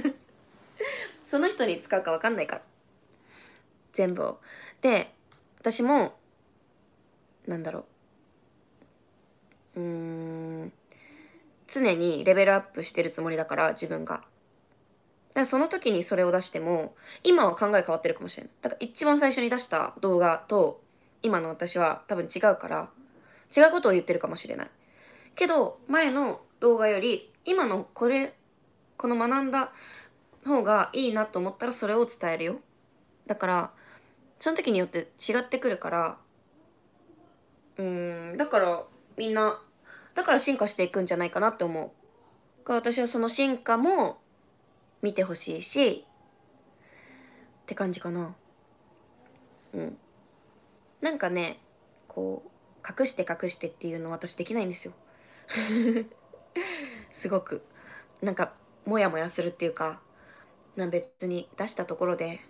その人に使うかわかんないから全部をで私もなんだろううん常にレベルアップしてるつもりだから自分がだその時にそれを出しても今は考え変わってるかもしれないだから一番最初に出した動画と今の私は多分違うから違うことを言ってるかもしれないけど前の動画より今のこれこの学んだ方がいいなと思ったらそれを伝えるよだからその時によって違ってくるからうんだからみんなだから進化していくんじゃないかなって思う私はその進化も見てほしいしって感じかなうんなんかねこう隠して隠してっていうの私できないんですよ すごくなんかモヤモヤするっていうかなんか別に出したところで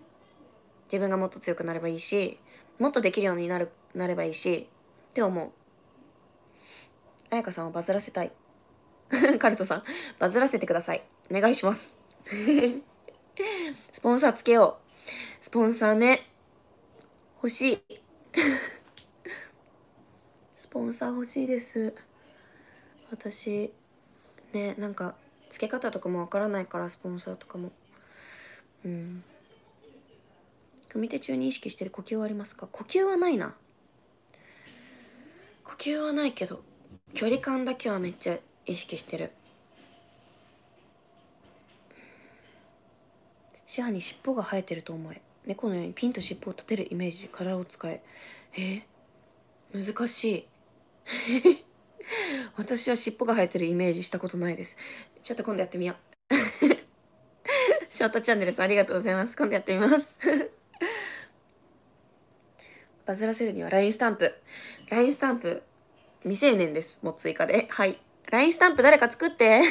自分がもっと強くなればいいしもっとできるようになるなればいいしって思う彩香さんをバズらせたい カルトさんバズらせてくださいお願いします スポンサーつけよう。スポンサーね。欲しい。スポンサー欲しいです。私、ね、なんか、つけ方とかもわからないから、スポンサーとかも。うん。組手中に意識してる呼吸はありますか呼吸はないな。呼吸はないけど、距離感だけはめっちゃ意識してる。四肢に尻尾が生えてると思え猫のようにピンと尻尾を立てるイメージで体を使ええ難しい 私は尻尾が生えてるイメージしたことないですちょっと今度やってみよう ショートチャンネルさんありがとうございます今度やってみます バズらせるには LINE スタンプ LINE スタンプ未成年ですもう追加ではい LINE スタンプ誰か作って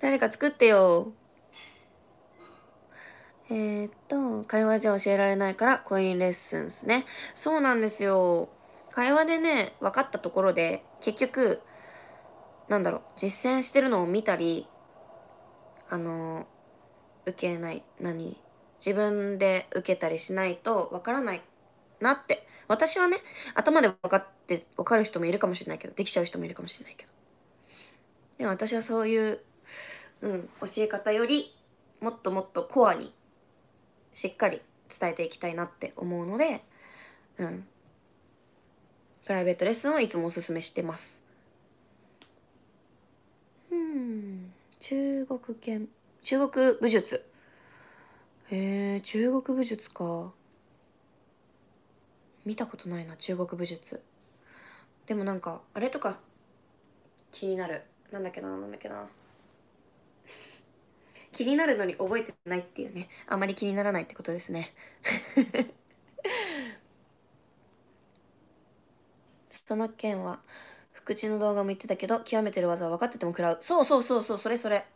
誰か作ってよえー、っと、会話じゃ教えられないからコインレッスンですね。そうなんですよ。会話でね、分かったところで、結局、なんだろう、実践してるのを見たり、あの、受けない、何自分で受けたりしないと分からないなって。私はね、頭で分かって、分かる人もいるかもしれないけど、できちゃう人もいるかもしれないけど。でも私はそういう、うん、教え方より、もっともっとコアにしっかり伝えていきたいなって思うので、うん、プライベートレッスンはいつもおすすめしてます。うん中国剣中国武術へえー、中国武術か見たことないな中国武術でもなんかあれとか気になるなんだっけななんだっけな気になるのに覚えてないっていうねあまり気にならないってことですね その件は福地の動画も言ってたけど極めてる技は分かってても食らうそうそうそうそうそれそれ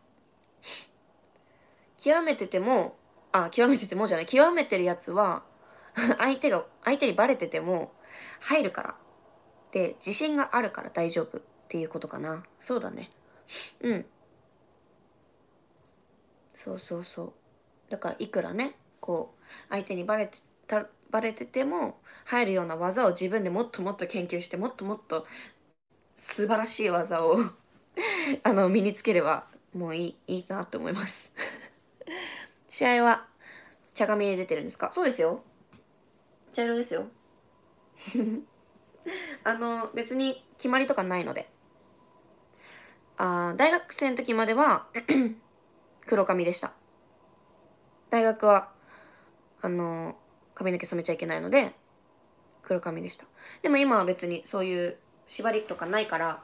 極めててもあ極めててもじゃない極めてるやつは 相手が相手にバレてても入るからで自信があるから大丈夫っていうことかなそうだねうんそうそうそうだからいくらねこう相手にバレてたバレてても入るような技を自分でもっともっと研究してもっともっと素晴らしい技を あの身につければもういいいいなと思います 試合は茶髪で出てるんですかそうですよ茶色ですよ あの別に決まりとかないのであ大学生の時までは黒髪でした。大学は、あの、髪の毛染めちゃいけないので、黒髪でした。でも今は別にそういう縛りとかないから、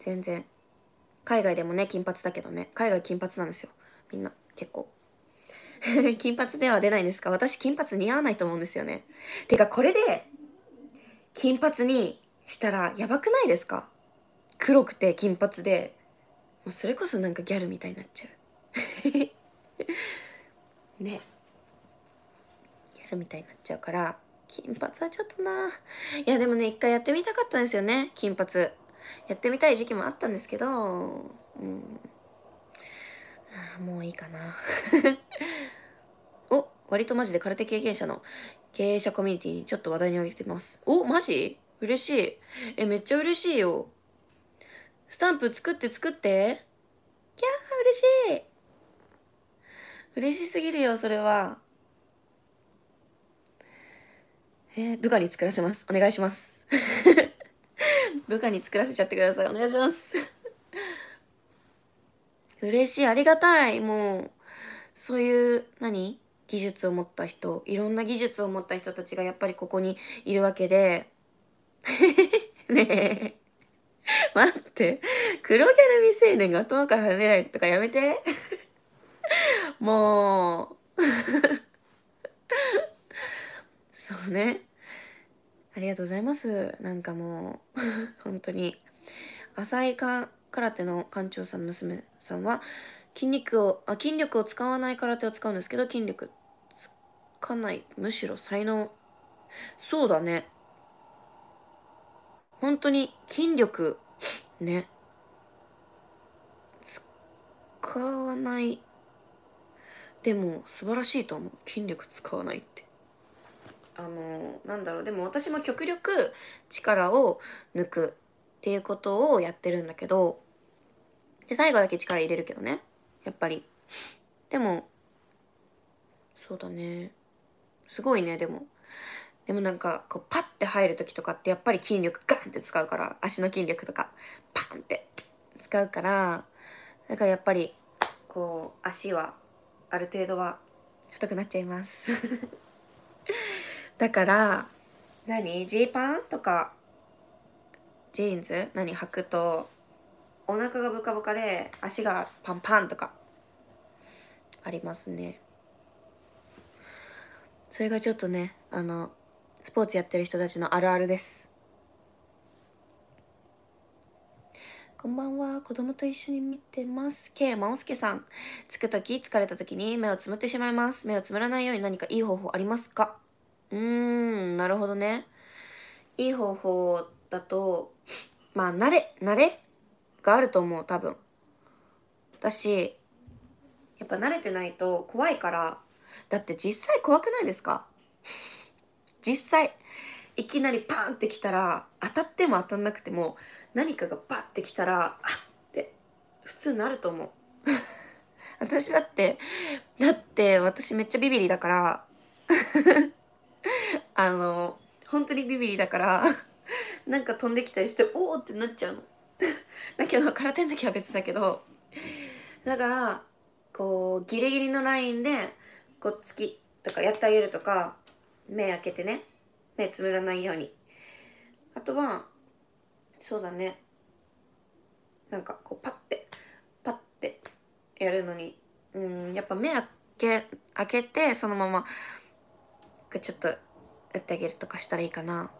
全然。海外でもね、金髪だけどね。海外金髪なんですよ。みんな、結構。金髪では出ないんですか私金髪似合わないと思うんですよね。てかこれで金髪にしたらやばくないですか黒くて金髪でうそれこそなんかギャルみたいになっちゃう ねギャルみたいになっちゃうから金髪はちょっとないやでもね一回やってみたかったんですよね金髪やってみたい時期もあったんですけどうんあもういいかな お割とマジで空手経験者の経営者コミュニティにちょっと話題に置いてますおマジ嬉しいえめっちゃ嬉しいよスタンプ作って作って。きゃー、嬉しい。嬉しすぎるよ、それは。えー、部下に作らせます。お願いします。部下に作らせちゃってください。お願いします。嬉しい。ありがたい。もう、そういう、何技術を持った人、いろんな技術を持った人たちがやっぱりここにいるわけで。ねえ。待って。黒ギャル未成年が頭から離れないとかやめて。もう。そうね。ありがとうございます。なんかもう、本当に。浅井か空手の館長さんの娘さんは、筋肉を、あ、筋力を使わない空手を使うんですけど、筋力つかない。むしろ才能。そうだね。本当に筋力ね使わないでも素晴らしいと思う筋力使わないってあのなんだろうでも私も極力力を抜くっていうことをやってるんだけどで最後だけ力入れるけどねやっぱりでもそうだねすごいねでもでもなんかこうパッて入る時とかってやっぱり筋力ガンって使うから足の筋力とかパンって使うからだからやっぱりこう足はある程度は太くなっちゃいますだから何ジーパンとかジーンズ何履くとお腹がブカブカで足がパンパンとかありますねそれがちょっとねあのスポーツやってる人たちのあるあるですこんばんは。子供と一緒に見てます。K 真央介さん。つくとき、疲れたときに目をつむってしまいます。目をつむらないように何かいい方法ありますかうーん、なるほどね。いい方法だと、まあ、慣れ、慣れがあると思う、多分。だし、やっぱ慣れてないと怖いから、だって実際怖くないですか実際いきなりパーンってきたら当たっても当たんなくても何かがバッてきたらあって普通なると思う 私だってだって私めっちゃビビリだから あの本当にビビリだからなんか飛んできたりしておおってなっちゃうの だけど空手の時は別だけどだからこうギリギリのラインでこう突きとかやってあげるとか目開けてね目つむらないようにあとはそうだねなんかこうパッてパッてやるのにうんやっぱ目開け開けてそのままちょっと打ってあげるとかしたらいいかな。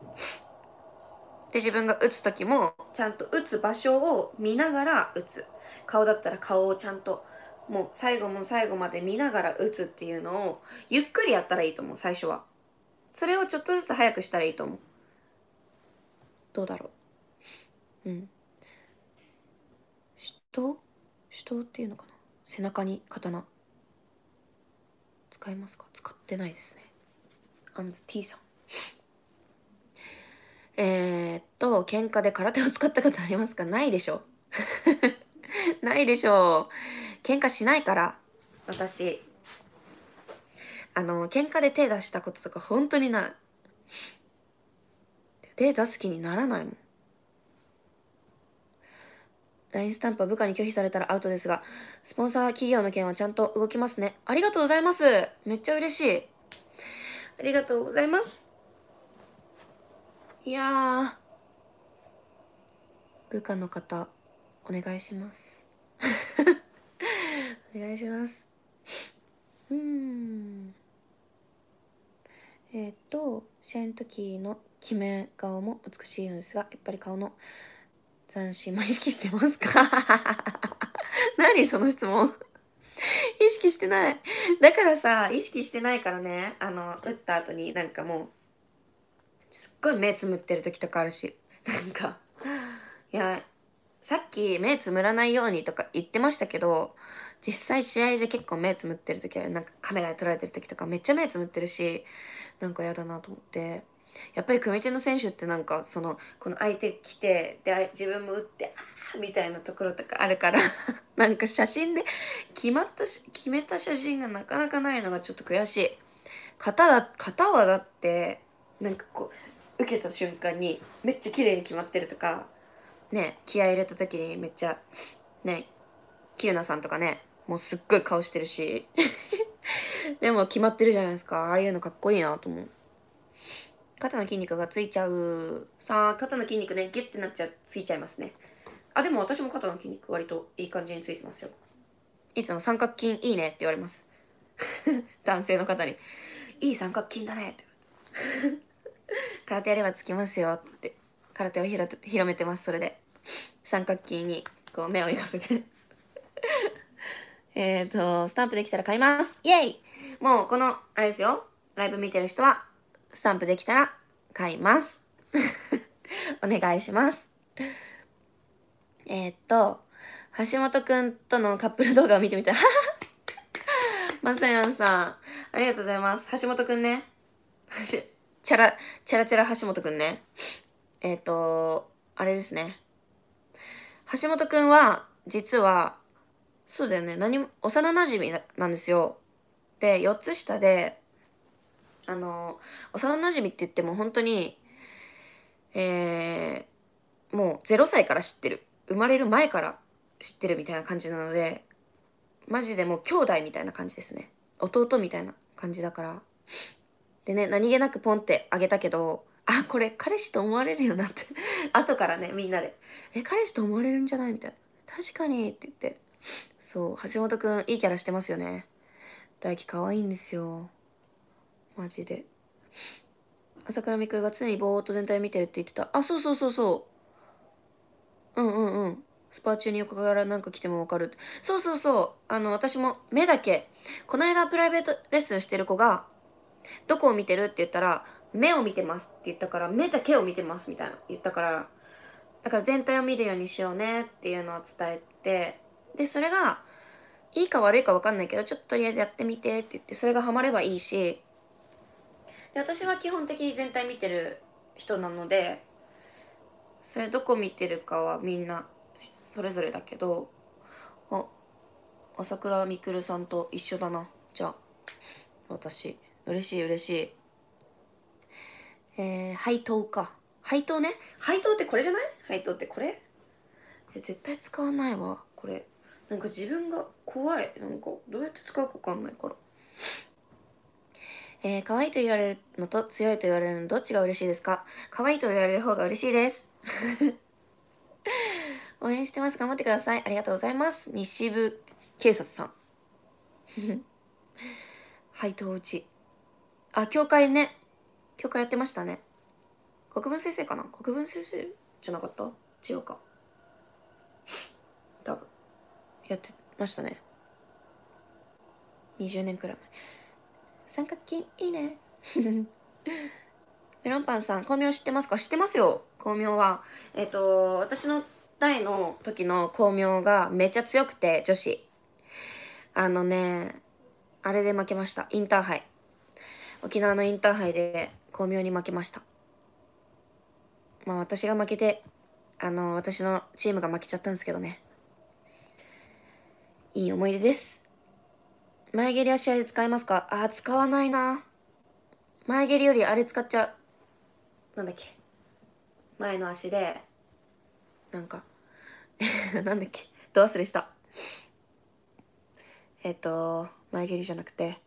で自分が打つ時もちゃんと打つ場所を見ながら打つ顔だったら顔をちゃんともう最後も最後まで見ながら打つっていうのをゆっくりやったらいいと思う最初はそれをちょっとずつ早くしたらいいと思うどうだろううん手刀手刀っていうのかな背中に刀使いますか使ってないですねアンズ T さんえっと喧嘩で空手を使ったことありますかないでしょ ないでしょう喧嘩しないから私あの喧嘩で手出したこととか本当にない手出す気にならないもん LINE スタンプは部下に拒否されたらアウトですがスポンサー企業の件はちゃんと動きますねありがとうございますめっちゃ嬉しいありがとうございますいや部下の方お願いします お願いしますうんえっ、ー、と試合の時の決め顔も美しいのですがやっぱり顔の斬新も意識してますか 何その質問意識してないだからさ意識してないからねあの打った後になんかもうすっごい目つむってる時とかあるしなんかいやさっき目つむらないようにとか言ってましたけど実際試合じゃ結構目つむってる時はなんかカメラで撮られてる時とかめっちゃ目つむってるしなんか嫌だなと思ってやっぱり組み手の選手ってなんかそのこの相手来てで自分も打ってああみたいなところとかあるから なんか写真で決まったし決めた写真がなかなかないのがちょっと悔しい型だ型はだってなんかこう受けた瞬間にめっちゃ綺麗に決まってるとかね気合入れた時にめっちゃねキュナさんとかねもうすっごい顔してるしでも決まってるじゃないですか。ああいうのかっこいいなと思う。肩の筋肉がついちゃう。さあ、肩の筋肉ね、ギュッてなっちゃう、ついちゃいますね。あ、でも私も肩の筋肉割といい感じについてますよ。いつも三角筋いいねって言われます。男性の方に。いい三角筋だねって。空手やればつきますよって。空手をひら広めてます、それで。三角筋にこう目をいかせて えっと、スタンプできたら買いますイエイもうこの、あれですよ、ライブ見てる人は、スタンプできたら買います。お願いします。えー、っと、橋本くんとのカップル動画を見てみたら、まさやんさん、ありがとうございます。橋本くんね。チャラ、チャラチャラ橋本くんね。えっ、と、あれですね。橋本くんは、実は、そうだよね、何も、幼馴染なんですよ。で4つ下であの幼なじみって言っても本当にえー、もう0歳から知ってる生まれる前から知ってるみたいな感じなのでマジでもう兄弟みたいな感じですね弟みたいな感じだからでね何気なくポンってあげたけどあこれ彼氏と思われるよなって 後からねみんなで「え彼氏と思われるんじゃない?」みたいな「確かに」って言ってそう橋本くんいいキャラしてますよね大輝可愛いんですよ。マジで。朝倉未来が常にぼーっと全体見てるって言ってた。あ、そうそうそうそう。うんうんうん。スパー中に横からなんか来てもわかる。そうそうそう。あの、私も目だけ。この間プライベートレッスンしてる子が、どこを見てるって言ったら、目を見てますって言ったから、目だけを見てますみたいな言ったから、だから全体を見るようにしようねっていうのを伝えて、で、それが、いいか悪いか分かんないけどちょっととりあえずやってみてって言ってそれがハマればいいしで私は基本的に全体見てる人なのでそれどこ見てるかはみんなそれぞれだけどあ朝倉未来さんと一緒だなじゃあ私嬉しい嬉しいえー、配当か配当ね配当ってこれじゃない配当ってこれ絶対使わないわこれなんか自分が怖いなんかどうやって使うか分かんないからえー、可愛いと言われるのと強いと言われるのどっちが嬉しいですか可愛いと言われる方が嬉しいです 応援してます頑張ってくださいありがとうございます西部警察さん 配当当ちあ教会ね教会やってましたね国分先生かな国分先生じゃなかった違うかやってましたね20年くらい前三角筋いいね メロンパンさん、光明知ってますか知ってますよ光明は。えっ、ー、と、私の代の時の光明がめっちゃ強くて、女子。あのね、あれで負けました。インターハイ。沖縄のインターハイで光明に負けました。まあ私が負けて、あの、私のチームが負けちゃったんですけどね。いい思い出です。前蹴り足あれで使えますかあ、使わないな。前蹴りよりあれ使っちゃう。なんだっけ。前の足で、なんか なんだっけ。ど忘れした。えっ、と、前蹴りじゃなくて、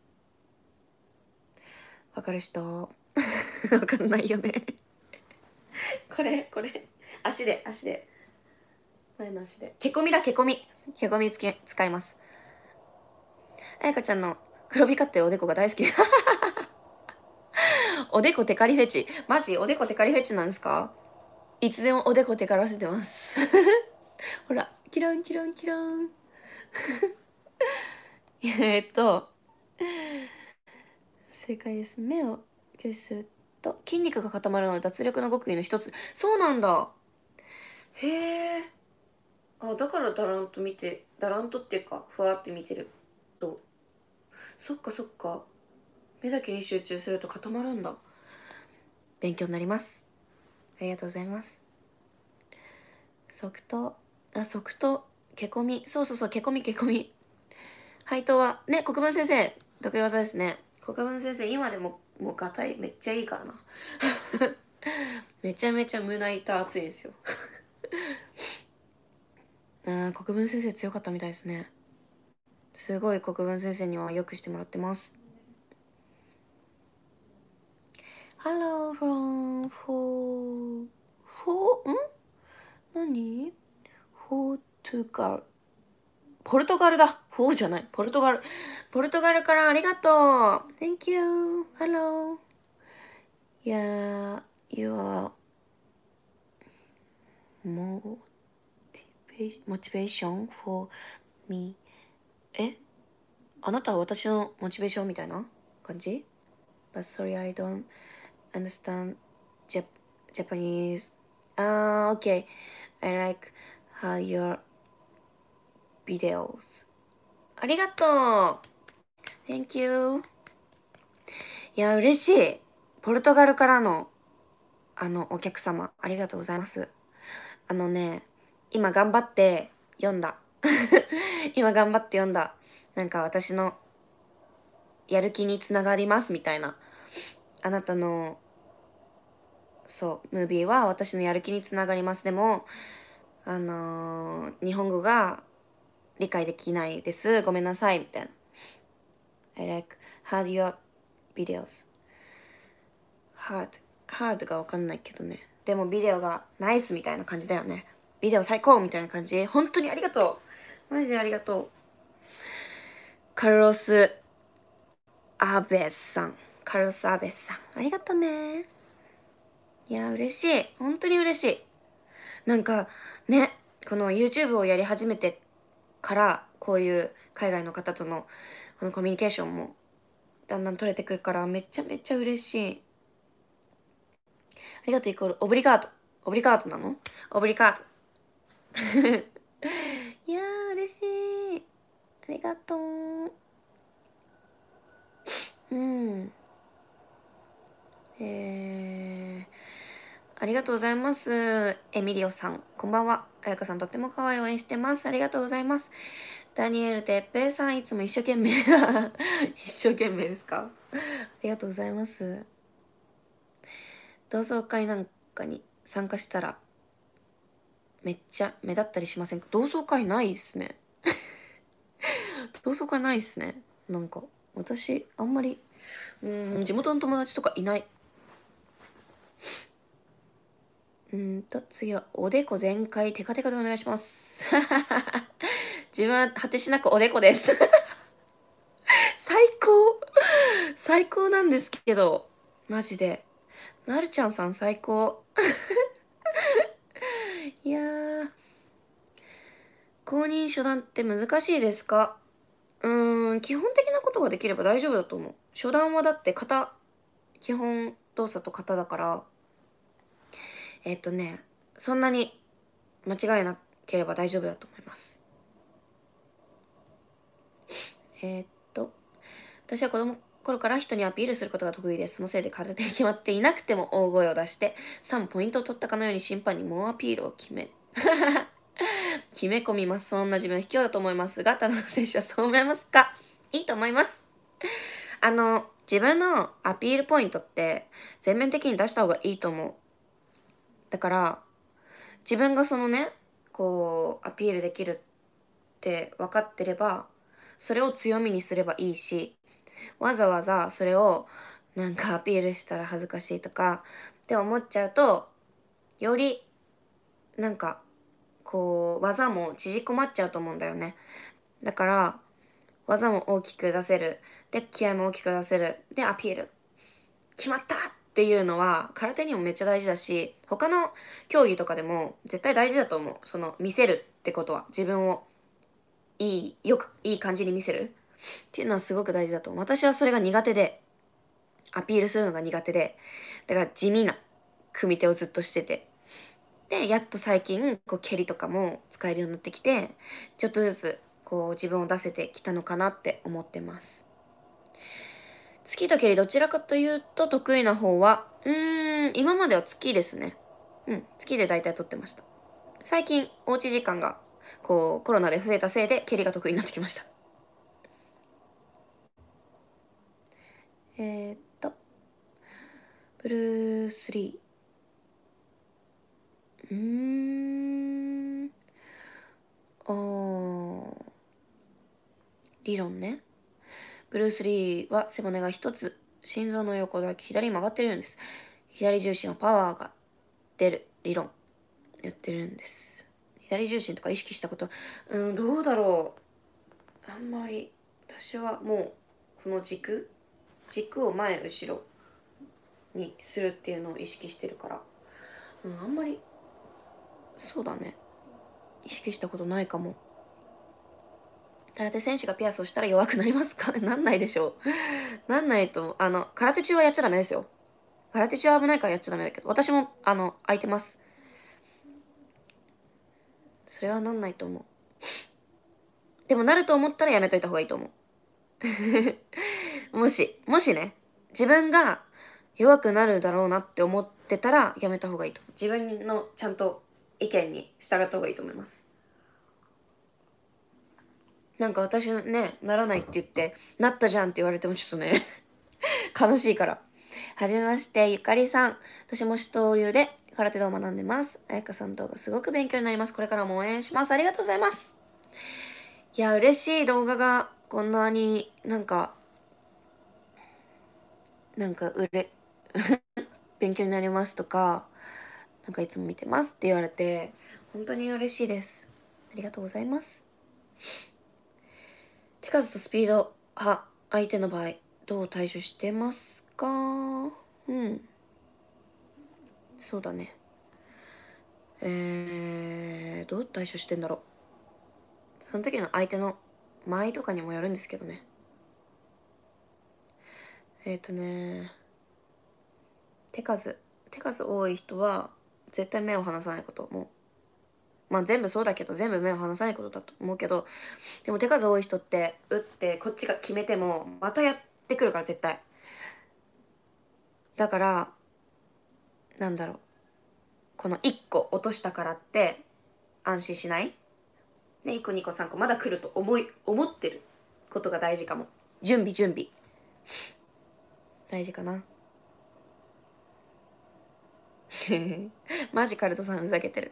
わかる人、わかんないよねこれ、これ。足で、足で。前の足で。蹴込みだ、蹴込み。へこみつけ使います。あやかちゃんの黒光ってるおでこが大好き。おでこテカリフェチ。マジおでこテカリフェチなんですかいつでもおでこテカらせてます。ほら、キランキランキラン。えっと、正解です。目を消すと筋肉が固まるので脱力の極意の一つ。そうなんだ。へえ。あだからだらんと見てだらんとっていうかふわって見てるとそっかそっか目だけに集中すると固まるんだ勉強になりますありがとうございます即答あ即答けこみそうそうそうけこみけこみ配当はね国分先生得意技ですね国分先生今でももうがたいめっちゃいいからな めちゃめちゃ胸板熱いですようん、国分先生強かったみたいですね。すごい国分先生にはよくしてもらってます。Hello from for for ん何 Portugal ポルトガルだ !4 じゃないポルトガルポルトガルからありがとう !Thank you! Hello! Yeah, you are more m o t i v a t for me えあなたは私のモチベーションみたいな感じ ?But sorry, I don't understand Jap Japanese. Ah,、uh, okay. I like how your videos. ありがとう !Thank you! いや、嬉しいポルトガルからの、あの、お客様、ありがとうございます。あのね、今頑張って読んだ 今頑張って読んだなんか私のやる気につながりますみたいなあなたのそうムービーは私のやる気につながりますでもあのー、日本語が理解できないですごめんなさいみたいな I like hard your videos hard hard がわかんないけどねでもビデオがナイスみたいな感じだよねビデオ最高みたいな感じ。本当にありがとうマジでありがとう。カルロス・アベスさん。カルロス・アベスさん。ありがとね。いや、嬉しい。本当に嬉しい。なんか、ね、この YouTube をやり始めてから、こういう海外の方とのこのコミュニケーションもだんだん取れてくるから、めちゃめちゃ嬉しい。ありがとうイコール、オブリガート。オブリガートなのオブリガート。いやー嬉しいありがとううんえー、ありがとうございますエミリオさんこんばんはや香さんとっても可愛い応援してますありがとうございますダニエル哲平さんいつも一生懸命 一生懸命ですかありがとうございます同窓会なんかに参加したらめっちゃ目立ったりしませんか同窓会ないっすね 同窓会ないっすねなんか私あんまりうん地元の友達とかいないうんと次はおでこ全開テカテカでお願いします 自分は果てしなくおでこです 最高最高なんですけどマジでなるちゃんさん最高いやー公認初段って難しいですかうーん基本的なことができれば大丈夫だと思う初段はだって型基本動作と型だからえっ、ー、とねそんなに間違いなければ大丈夫だと思いますえー、っと私は子供頃から人にアピールすることが得意です。そのせいで勝手で決まっていなくても大声を出して、3ポイントを取ったかのように審判に猛アピールを決め、決め込みます。そんな自分は卑怯だと思いますが、田中選手はそう思いますかいいと思います。あの、自分のアピールポイントって全面的に出した方がいいと思う。だから、自分がそのね、こう、アピールできるって分かってれば、それを強みにすればいいし、わざわざそれをなんかアピールしたら恥ずかしいとかって思っちゃうとよりなんかこう技も縮こまっちゃうと思うんだよねだから技も大きく出せるで気合も大きく出せるでアピール決まったっていうのは空手にもめっちゃ大事だし他の競技とかでも絶対大事だと思うその見せるってことは自分をいいよくいい感じに見せるっていうのはすごく大事だと私はそれが苦手で、アピールするのが苦手で、だから地味な組み手をずっとしてて。で、やっと最近、こう、蹴りとかも使えるようになってきて、ちょっとずつ、こう、自分を出せてきたのかなって思ってます。月と蹴りどちらかというと得意な方は、うーん、今までは月ですね。うん、月で大体取ってました。最近、おうち時間が、こう、コロナで増えたせいで、蹴りが得意になってきました。えー、っと、ブルース・リー。うーん。お理論ね。ブルース・リーは背骨が一つ、心臓の横だけ左に曲がってるんです。左重心はパワーが出る理論。言ってるんです。左重心とか意識したことうんどうだろうあんまり私はもうこの軸軸を前後ろにするっていうのを意識してるから、うん、あんまりそうだね意識したことないかも空手選手がピアスをしたら弱くなりますか なんないでしょう なんないとあの空手中はやっちゃダメですよ空手中は危ないからやっちゃダメだけど私もあの空いてますそれはなんないと思う でもなると思ったらやめといた方がいいと思うもし、もしね、自分が弱くなるだろうなって思ってたらやめた方がいいと。自分のちゃんと意見に従った方がいいと思います。なんか私ね、ならないって言って、なったじゃんって言われてもちょっとね 悲しいから。はじめまして、ゆかりさん。私も死闘流で空手道を学んでます。あやかさん動画すごく勉強になります。これからも応援します。ありがとうございます。いや、嬉しい動画がこんなになんかなんか売れ 勉強になりますとかなんかいつも見てますって言われて本当に嬉しいですありがとうございます手数とスピード派相手の場合どう対処してますかうんそうだねえー、どう対処してんだろうその時の相手の間合いとかにもよるんですけどねえっ、ー、とね手数手数多い人は絶対目を離さないこともまあ全部そうだけど全部目を離さないことだと思うけどでも手数多い人って打ってこっちが決めてもまたやってくるから絶対だからなんだろうこの1個落としたからって安心しないね1個2個3個まだ来ると思い思ってることが大事かも準備準備大事かな マジカルトさんふざけてる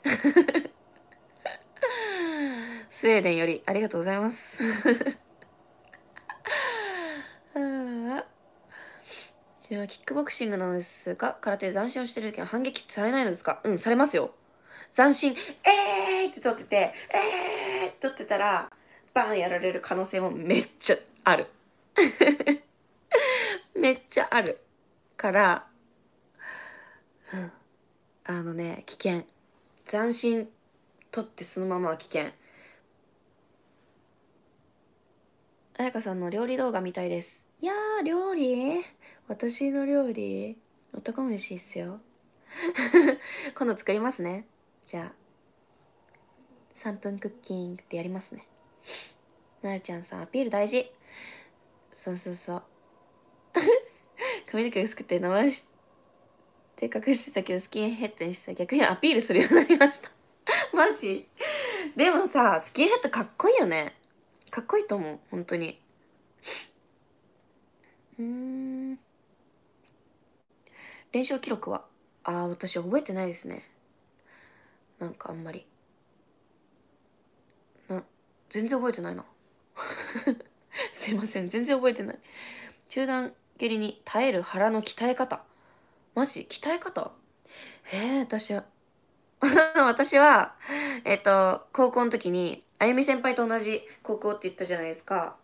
スウェーデンよりありがとうございますではキックボクシングなんですが、空手で斬新をしてる時は反撃されないのですかうん、されますよ。斬新、えーって取ってて、えーって取ってたら、バーンやられる可能性もめっちゃある。めっちゃあるから、うん、あのね危険斬新取ってそのままは危険彩香さんの料理動画みたいですいや料理私の料理男飯っすよ 今度作りますねじゃあ3分クッキングってやりますねなるちゃんさんアピール大事そうそうそう髪の毛薄くて伸ばして隠してたけどスキンヘッドにしたら逆にアピールするようになりました マジでもさスキンヘッドかっこいいよねかっこいいと思う本当にうん連勝記録はああ私覚えてないですねなんかあんまりな全然覚えてないな すいません全然覚えてない中断蹴りに耐える腹の鍛え方。マジ鍛え方えー、私は、私は、えっ、と、高校の時に、あゆみ先輩と同じ高校って言ったじゃないですか。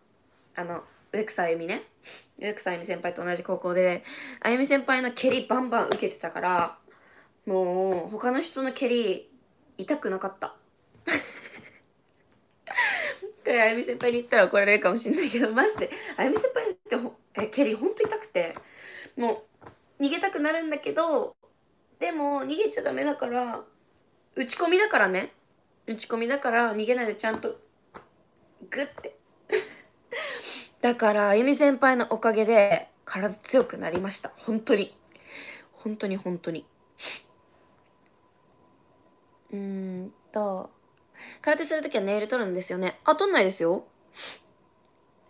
あの、植草あゆみね。植草あゆみ先輩と同じ高校で、あゆみ先輩の蹴りバンバン受けてたから、もう、他の人の蹴り、痛くなかった。あゆみ先輩に言ったら怒られるかもしんないけど マジであゆみ先輩ってほえ蹴りほんと痛くてもう逃げたくなるんだけどでも逃げちゃダメだから打ち込みだからね打ち込みだから逃げないでちゃんとグッて だからあゆみ先輩のおかげで体強くなりました本当に本当に本当にうんと空手するときはネイル取るんですよね。あ、取んないですよ。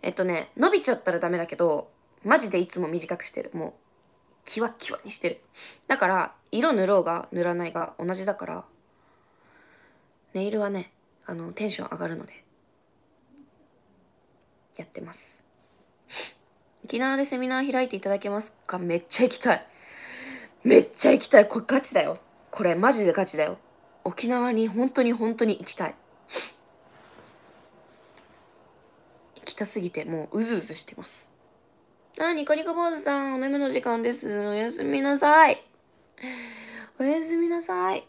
えっとね、伸びちゃったらダメだけど、マジでいつも短くしてる。もう、キワキワにしてる。だから、色塗ろうが塗らないが同じだから、ネイルはね、あの、テンション上がるので、やってます。沖縄でセミナー開いていただけますかめっちゃ行きたい。めっちゃ行きたい。これガチだよ。これマジでガチだよ。沖縄に本当に本当に行きたい。たすぎてもううずうずしてます。あ、ニコニコ坊主さん、お眠の時間です。おやすみなさい。おやすみなさい。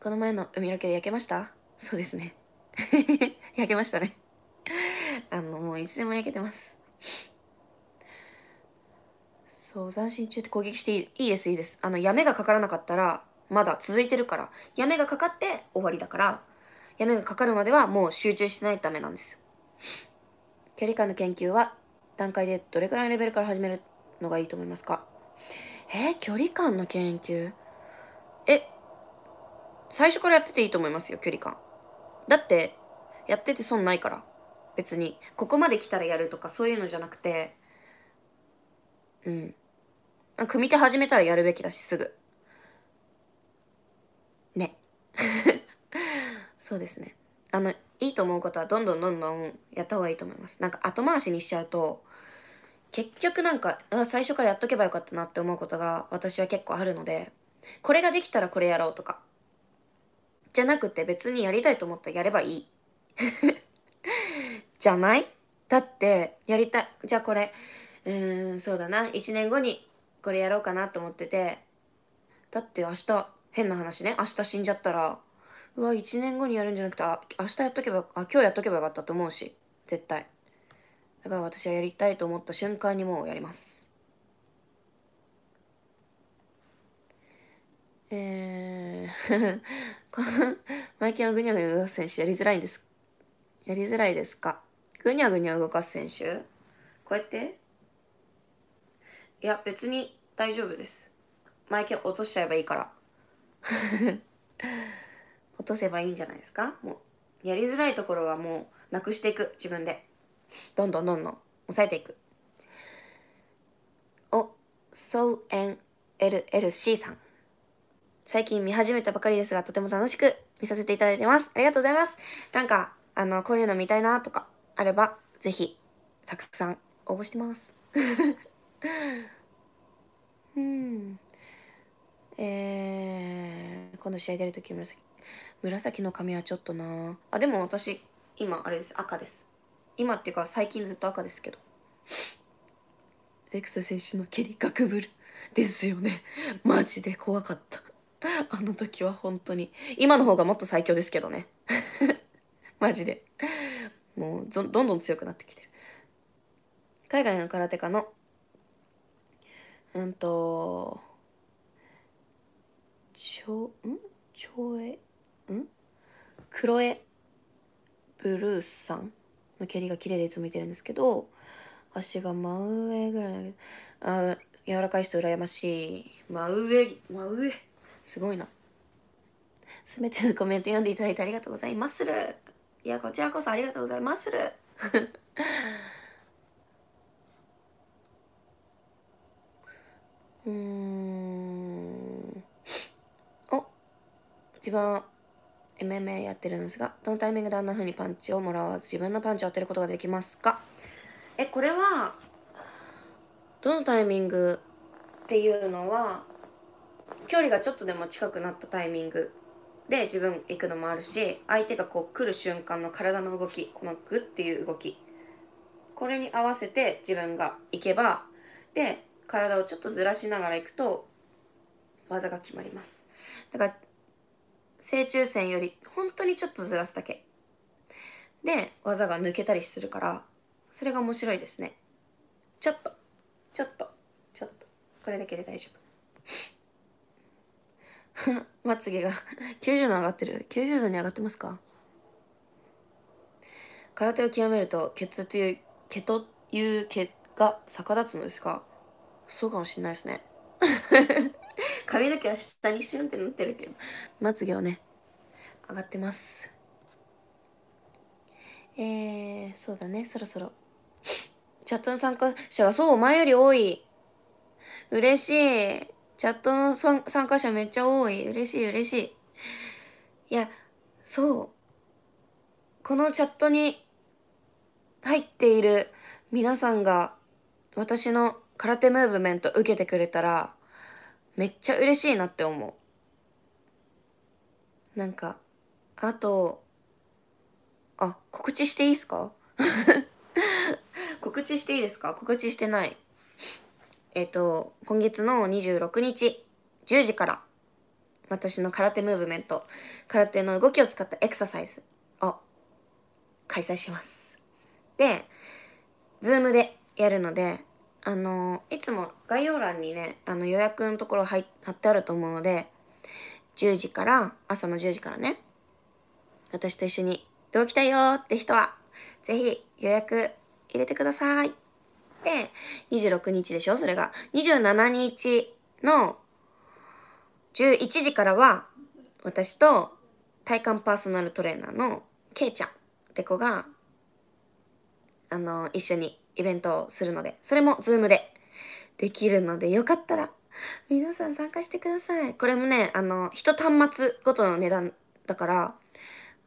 この前の海ロケで焼けましたそうですね。焼けましたねあの、もういつでも焼けてます。そう、斬新中って攻撃していいいいです、いいです。あの、やめがかからなかったら、まだ続いてるから、やめがかかって終わりだから、闇がかかるまではもう集中してないとダなんです距離感の研究は段階でどれくらいのレベルから始めるのがいいと思いますかえー、距離感の研究え最初からやってていいと思いますよ距離感だってやってて損ないから別にここまで来たらやるとかそういうのじゃなくてうん組み手始めたらやるべきだしすぐねそうですねあのいいと思うことはどんどんどんどんやった方がいいと思いますなんか後回しにしちゃうと結局なんか最初からやっとけばよかったなって思うことが私は結構あるのでこれができたらこれやろうとかじゃなくて別にやりたいと思ったらやればいい じゃないだってやりたいじゃあこれうーんそうだな1年後にこれやろうかなと思っててだって明日変な話ね明日死んじゃったらうわ、1年後にやるんじゃなくて、あ、明日やっとけば、あ、今日やっとけばよかったと思うし、絶対。だから私はやりたいと思った瞬間にもうやります。えー マイケンはぐにゃぐにゃ動かす選手やりづらいんです。やりづらいですかぐにゃぐにゃ動かす選手こうやっていや、別に大丈夫です。マイケン落としちゃえばいいから。落とせばいいんじゃないですかもうやりづらいところはもうなくしていく自分でどんどんどんどん抑えていくおそうえん LLC さん最近見始めたばかりですがとても楽しく見させていただいてますありがとうございますなんかあのこういうの見たいなとかあればぜひたくさん応募してます うんえー、今度試合出るとき紫紫の髪はちょっとなあでも私今あれです赤です今っていうか最近ずっと赤ですけどエクサ選手の蹴りがくぶるですよねマジで怖かったあの時は本当に今の方がもっと最強ですけどね マジでもうどんどん強くなってきてる海外の空手家のうんとちょんちょえんクロエ・ブルースさんの蹴りが綺麗でいつもいてるんですけど足が真上ぐらいあ柔らかい人羨ましい真上真上すごいなすべてのコメント読んでいただいてありがとうございまするいやこちらこそありがとうございまする うんお自分 MMA やってるんですがどのタイミングであんな風にパンチをもらわず自分のパンチを当てることができますかえこれはどのタイミングっていうのは距離がちょっとでも近くなったタイミングで自分行くのもあるし相手がこう来る瞬間の体の動きこのグッっていう動きこれに合わせて自分が行けばで体をちょっとずらしながら行くと技が決まりますだから正中線より本当にちょっとずらすだけで技が抜けたりするからそれが面白いですねちょっとちょっとちょっとこれだけで大丈夫 まつげが90度上がってる90度に上がってますか空手を極めると血という毛という毛が逆立つのですかそうかもしれないですね髪の毛は下にシュンってなってるけどまつげはね上がってますえー、そうだねそろそろチャットの参加者はそう前より多い嬉しいチャットの参加者めっちゃ多い嬉しい嬉しいいやそうこのチャットに入っている皆さんが私の空手ムーブメント受けてくれたらめっちゃ嬉しいなって思う。なんか、あと、あ、告知していいですか 告知していいですか告知してない。えっ、ー、と、今月の26日10時から、私の空手ムーブメント、空手の動きを使ったエクササイズを開催します。で、ズームでやるので、あのいつも概要欄にねあの予約のところ貼ってあると思うので10時から朝の10時からね私と一緒に動きたいよって人は是非予約入れてくださいで26日でしょそれが27日の11時からは私と体幹パーソナルトレーナーのけいちゃんって子があの一緒にイベントをするので、それも Zoom でできるので、よかったら皆さん参加してください。これもね、あの、一端末ごとの値段だから、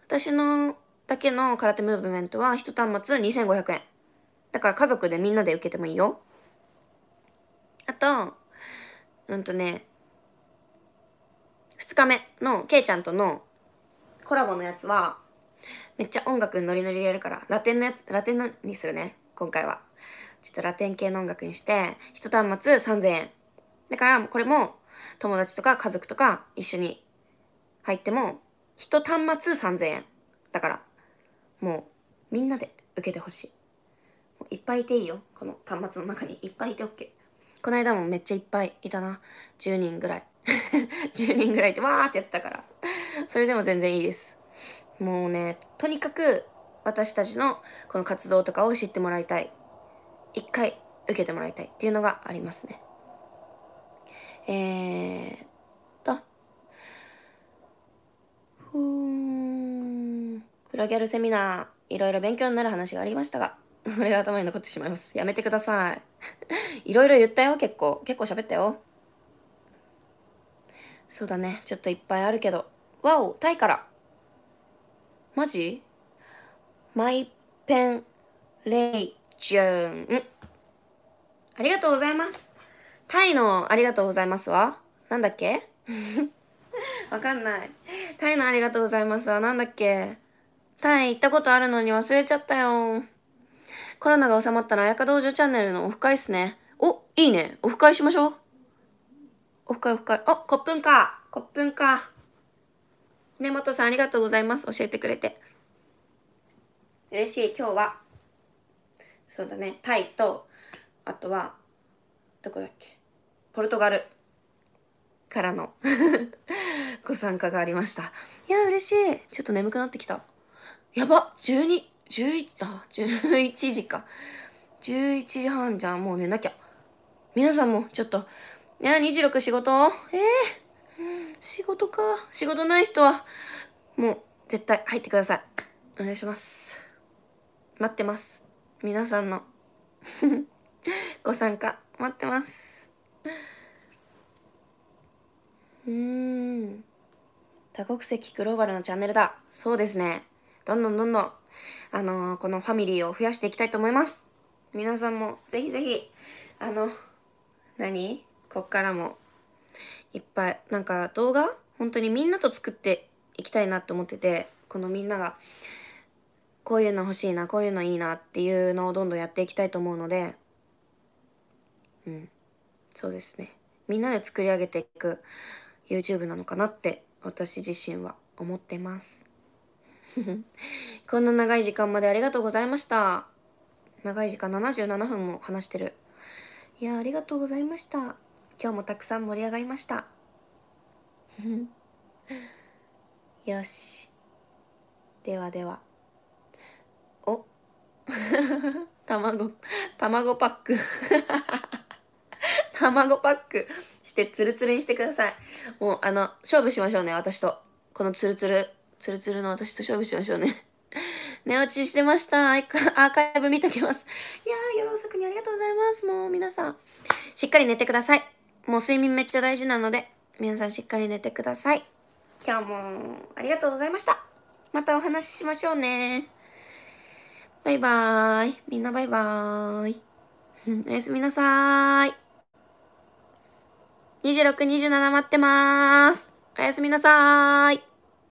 私のだけの空手ムーブメントは一端末2500円。だから家族でみんなで受けてもいいよ。あと、うんとね、2日目のけいちゃんとのコラボのやつは、めっちゃ音楽ノリノリでやるから、ラテンのやつ、ラテンのにするね。今回は。ちょっとラテン系の音楽にして、一端末3000円。だから、これも友達とか家族とか一緒に入っても、一端末3000円。だから、もうみんなで受けてほしい。もういっぱいいていいよ。この端末の中にいっぱいいて OK。この間もめっちゃいっぱいいたな。10人ぐらい。10 人ぐらいってわーってやってたから。それでも全然いいです。もうね、とにかく私たちのこの活動とかを知ってもらいたい一回受けてもらいたいっていうのがありますねえー、っとふーん黒ギャルセミナーいろいろ勉強になる話がありましたがこれ が頭に残ってしまいますやめてください いろいろ言ったよ結構結構喋ったよそうだねちょっといっぱいあるけどわおタイからマジマイペンレイジュン。ありがとうございます。タイのありがとうございますはなんだっけ わかんない。タイのありがとうございますはなんだっけタイ行ったことあるのに忘れちゃったよ。コロナが収まったらあやか道場チャンネルのオフ会っすね。お、いいね。オフ会しましょう。オフ会オフ会。あ、コップンか。コップンか。根本さんありがとうございます。教えてくれて。嬉しい今日はそうだねタイとあとはどこだっけポルトガルからの ご参加がありましたいや嬉しいちょっと眠くなってきたやば1211あ11時か11時半じゃんもう寝なきゃ皆さんもちょっといや26仕事ええー、仕事か仕事ない人はもう絶対入ってくださいお願いします待ってます。皆さんの ご参加待ってます。うーん。多国籍グローバルのチャンネルだ。そうですね。どんどんどんどん、あのー、このファミリーを増やしていきたいと思います。皆さんもぜひぜひ、あの、何こっからも、いっぱい、なんか動画本当にみんなと作っていきたいなと思ってて、このみんなが、こういうの欲しいなこういうのいいなっていうのをどんどんやっていきたいと思うのでうんそうですねみんなで作り上げていく YouTube なのかなって私自身は思ってます こんな長い時間までありがとうございました長い時間77分も話してるいやありがとうございました今日もたくさん盛り上がりました よしではでは。卵、卵パック卵パックしてツルツルにしてください。もうあの、勝負しましょうね、私と。このツルツル、ツルツルの私と勝負しましょうね。寝落ちしてました。アーカイブ見ときます。いやー、夜遅くにありがとうございます。もう皆さん、しっかり寝てください。もう睡眠めっちゃ大事なので、皆さんしっかり寝てください。今日もありがとうございました。またお話ししましょうね。バイバーイ。みんなバイバーイ。おやすみなさーい。26、27待ってまーす。おやすみなさーい。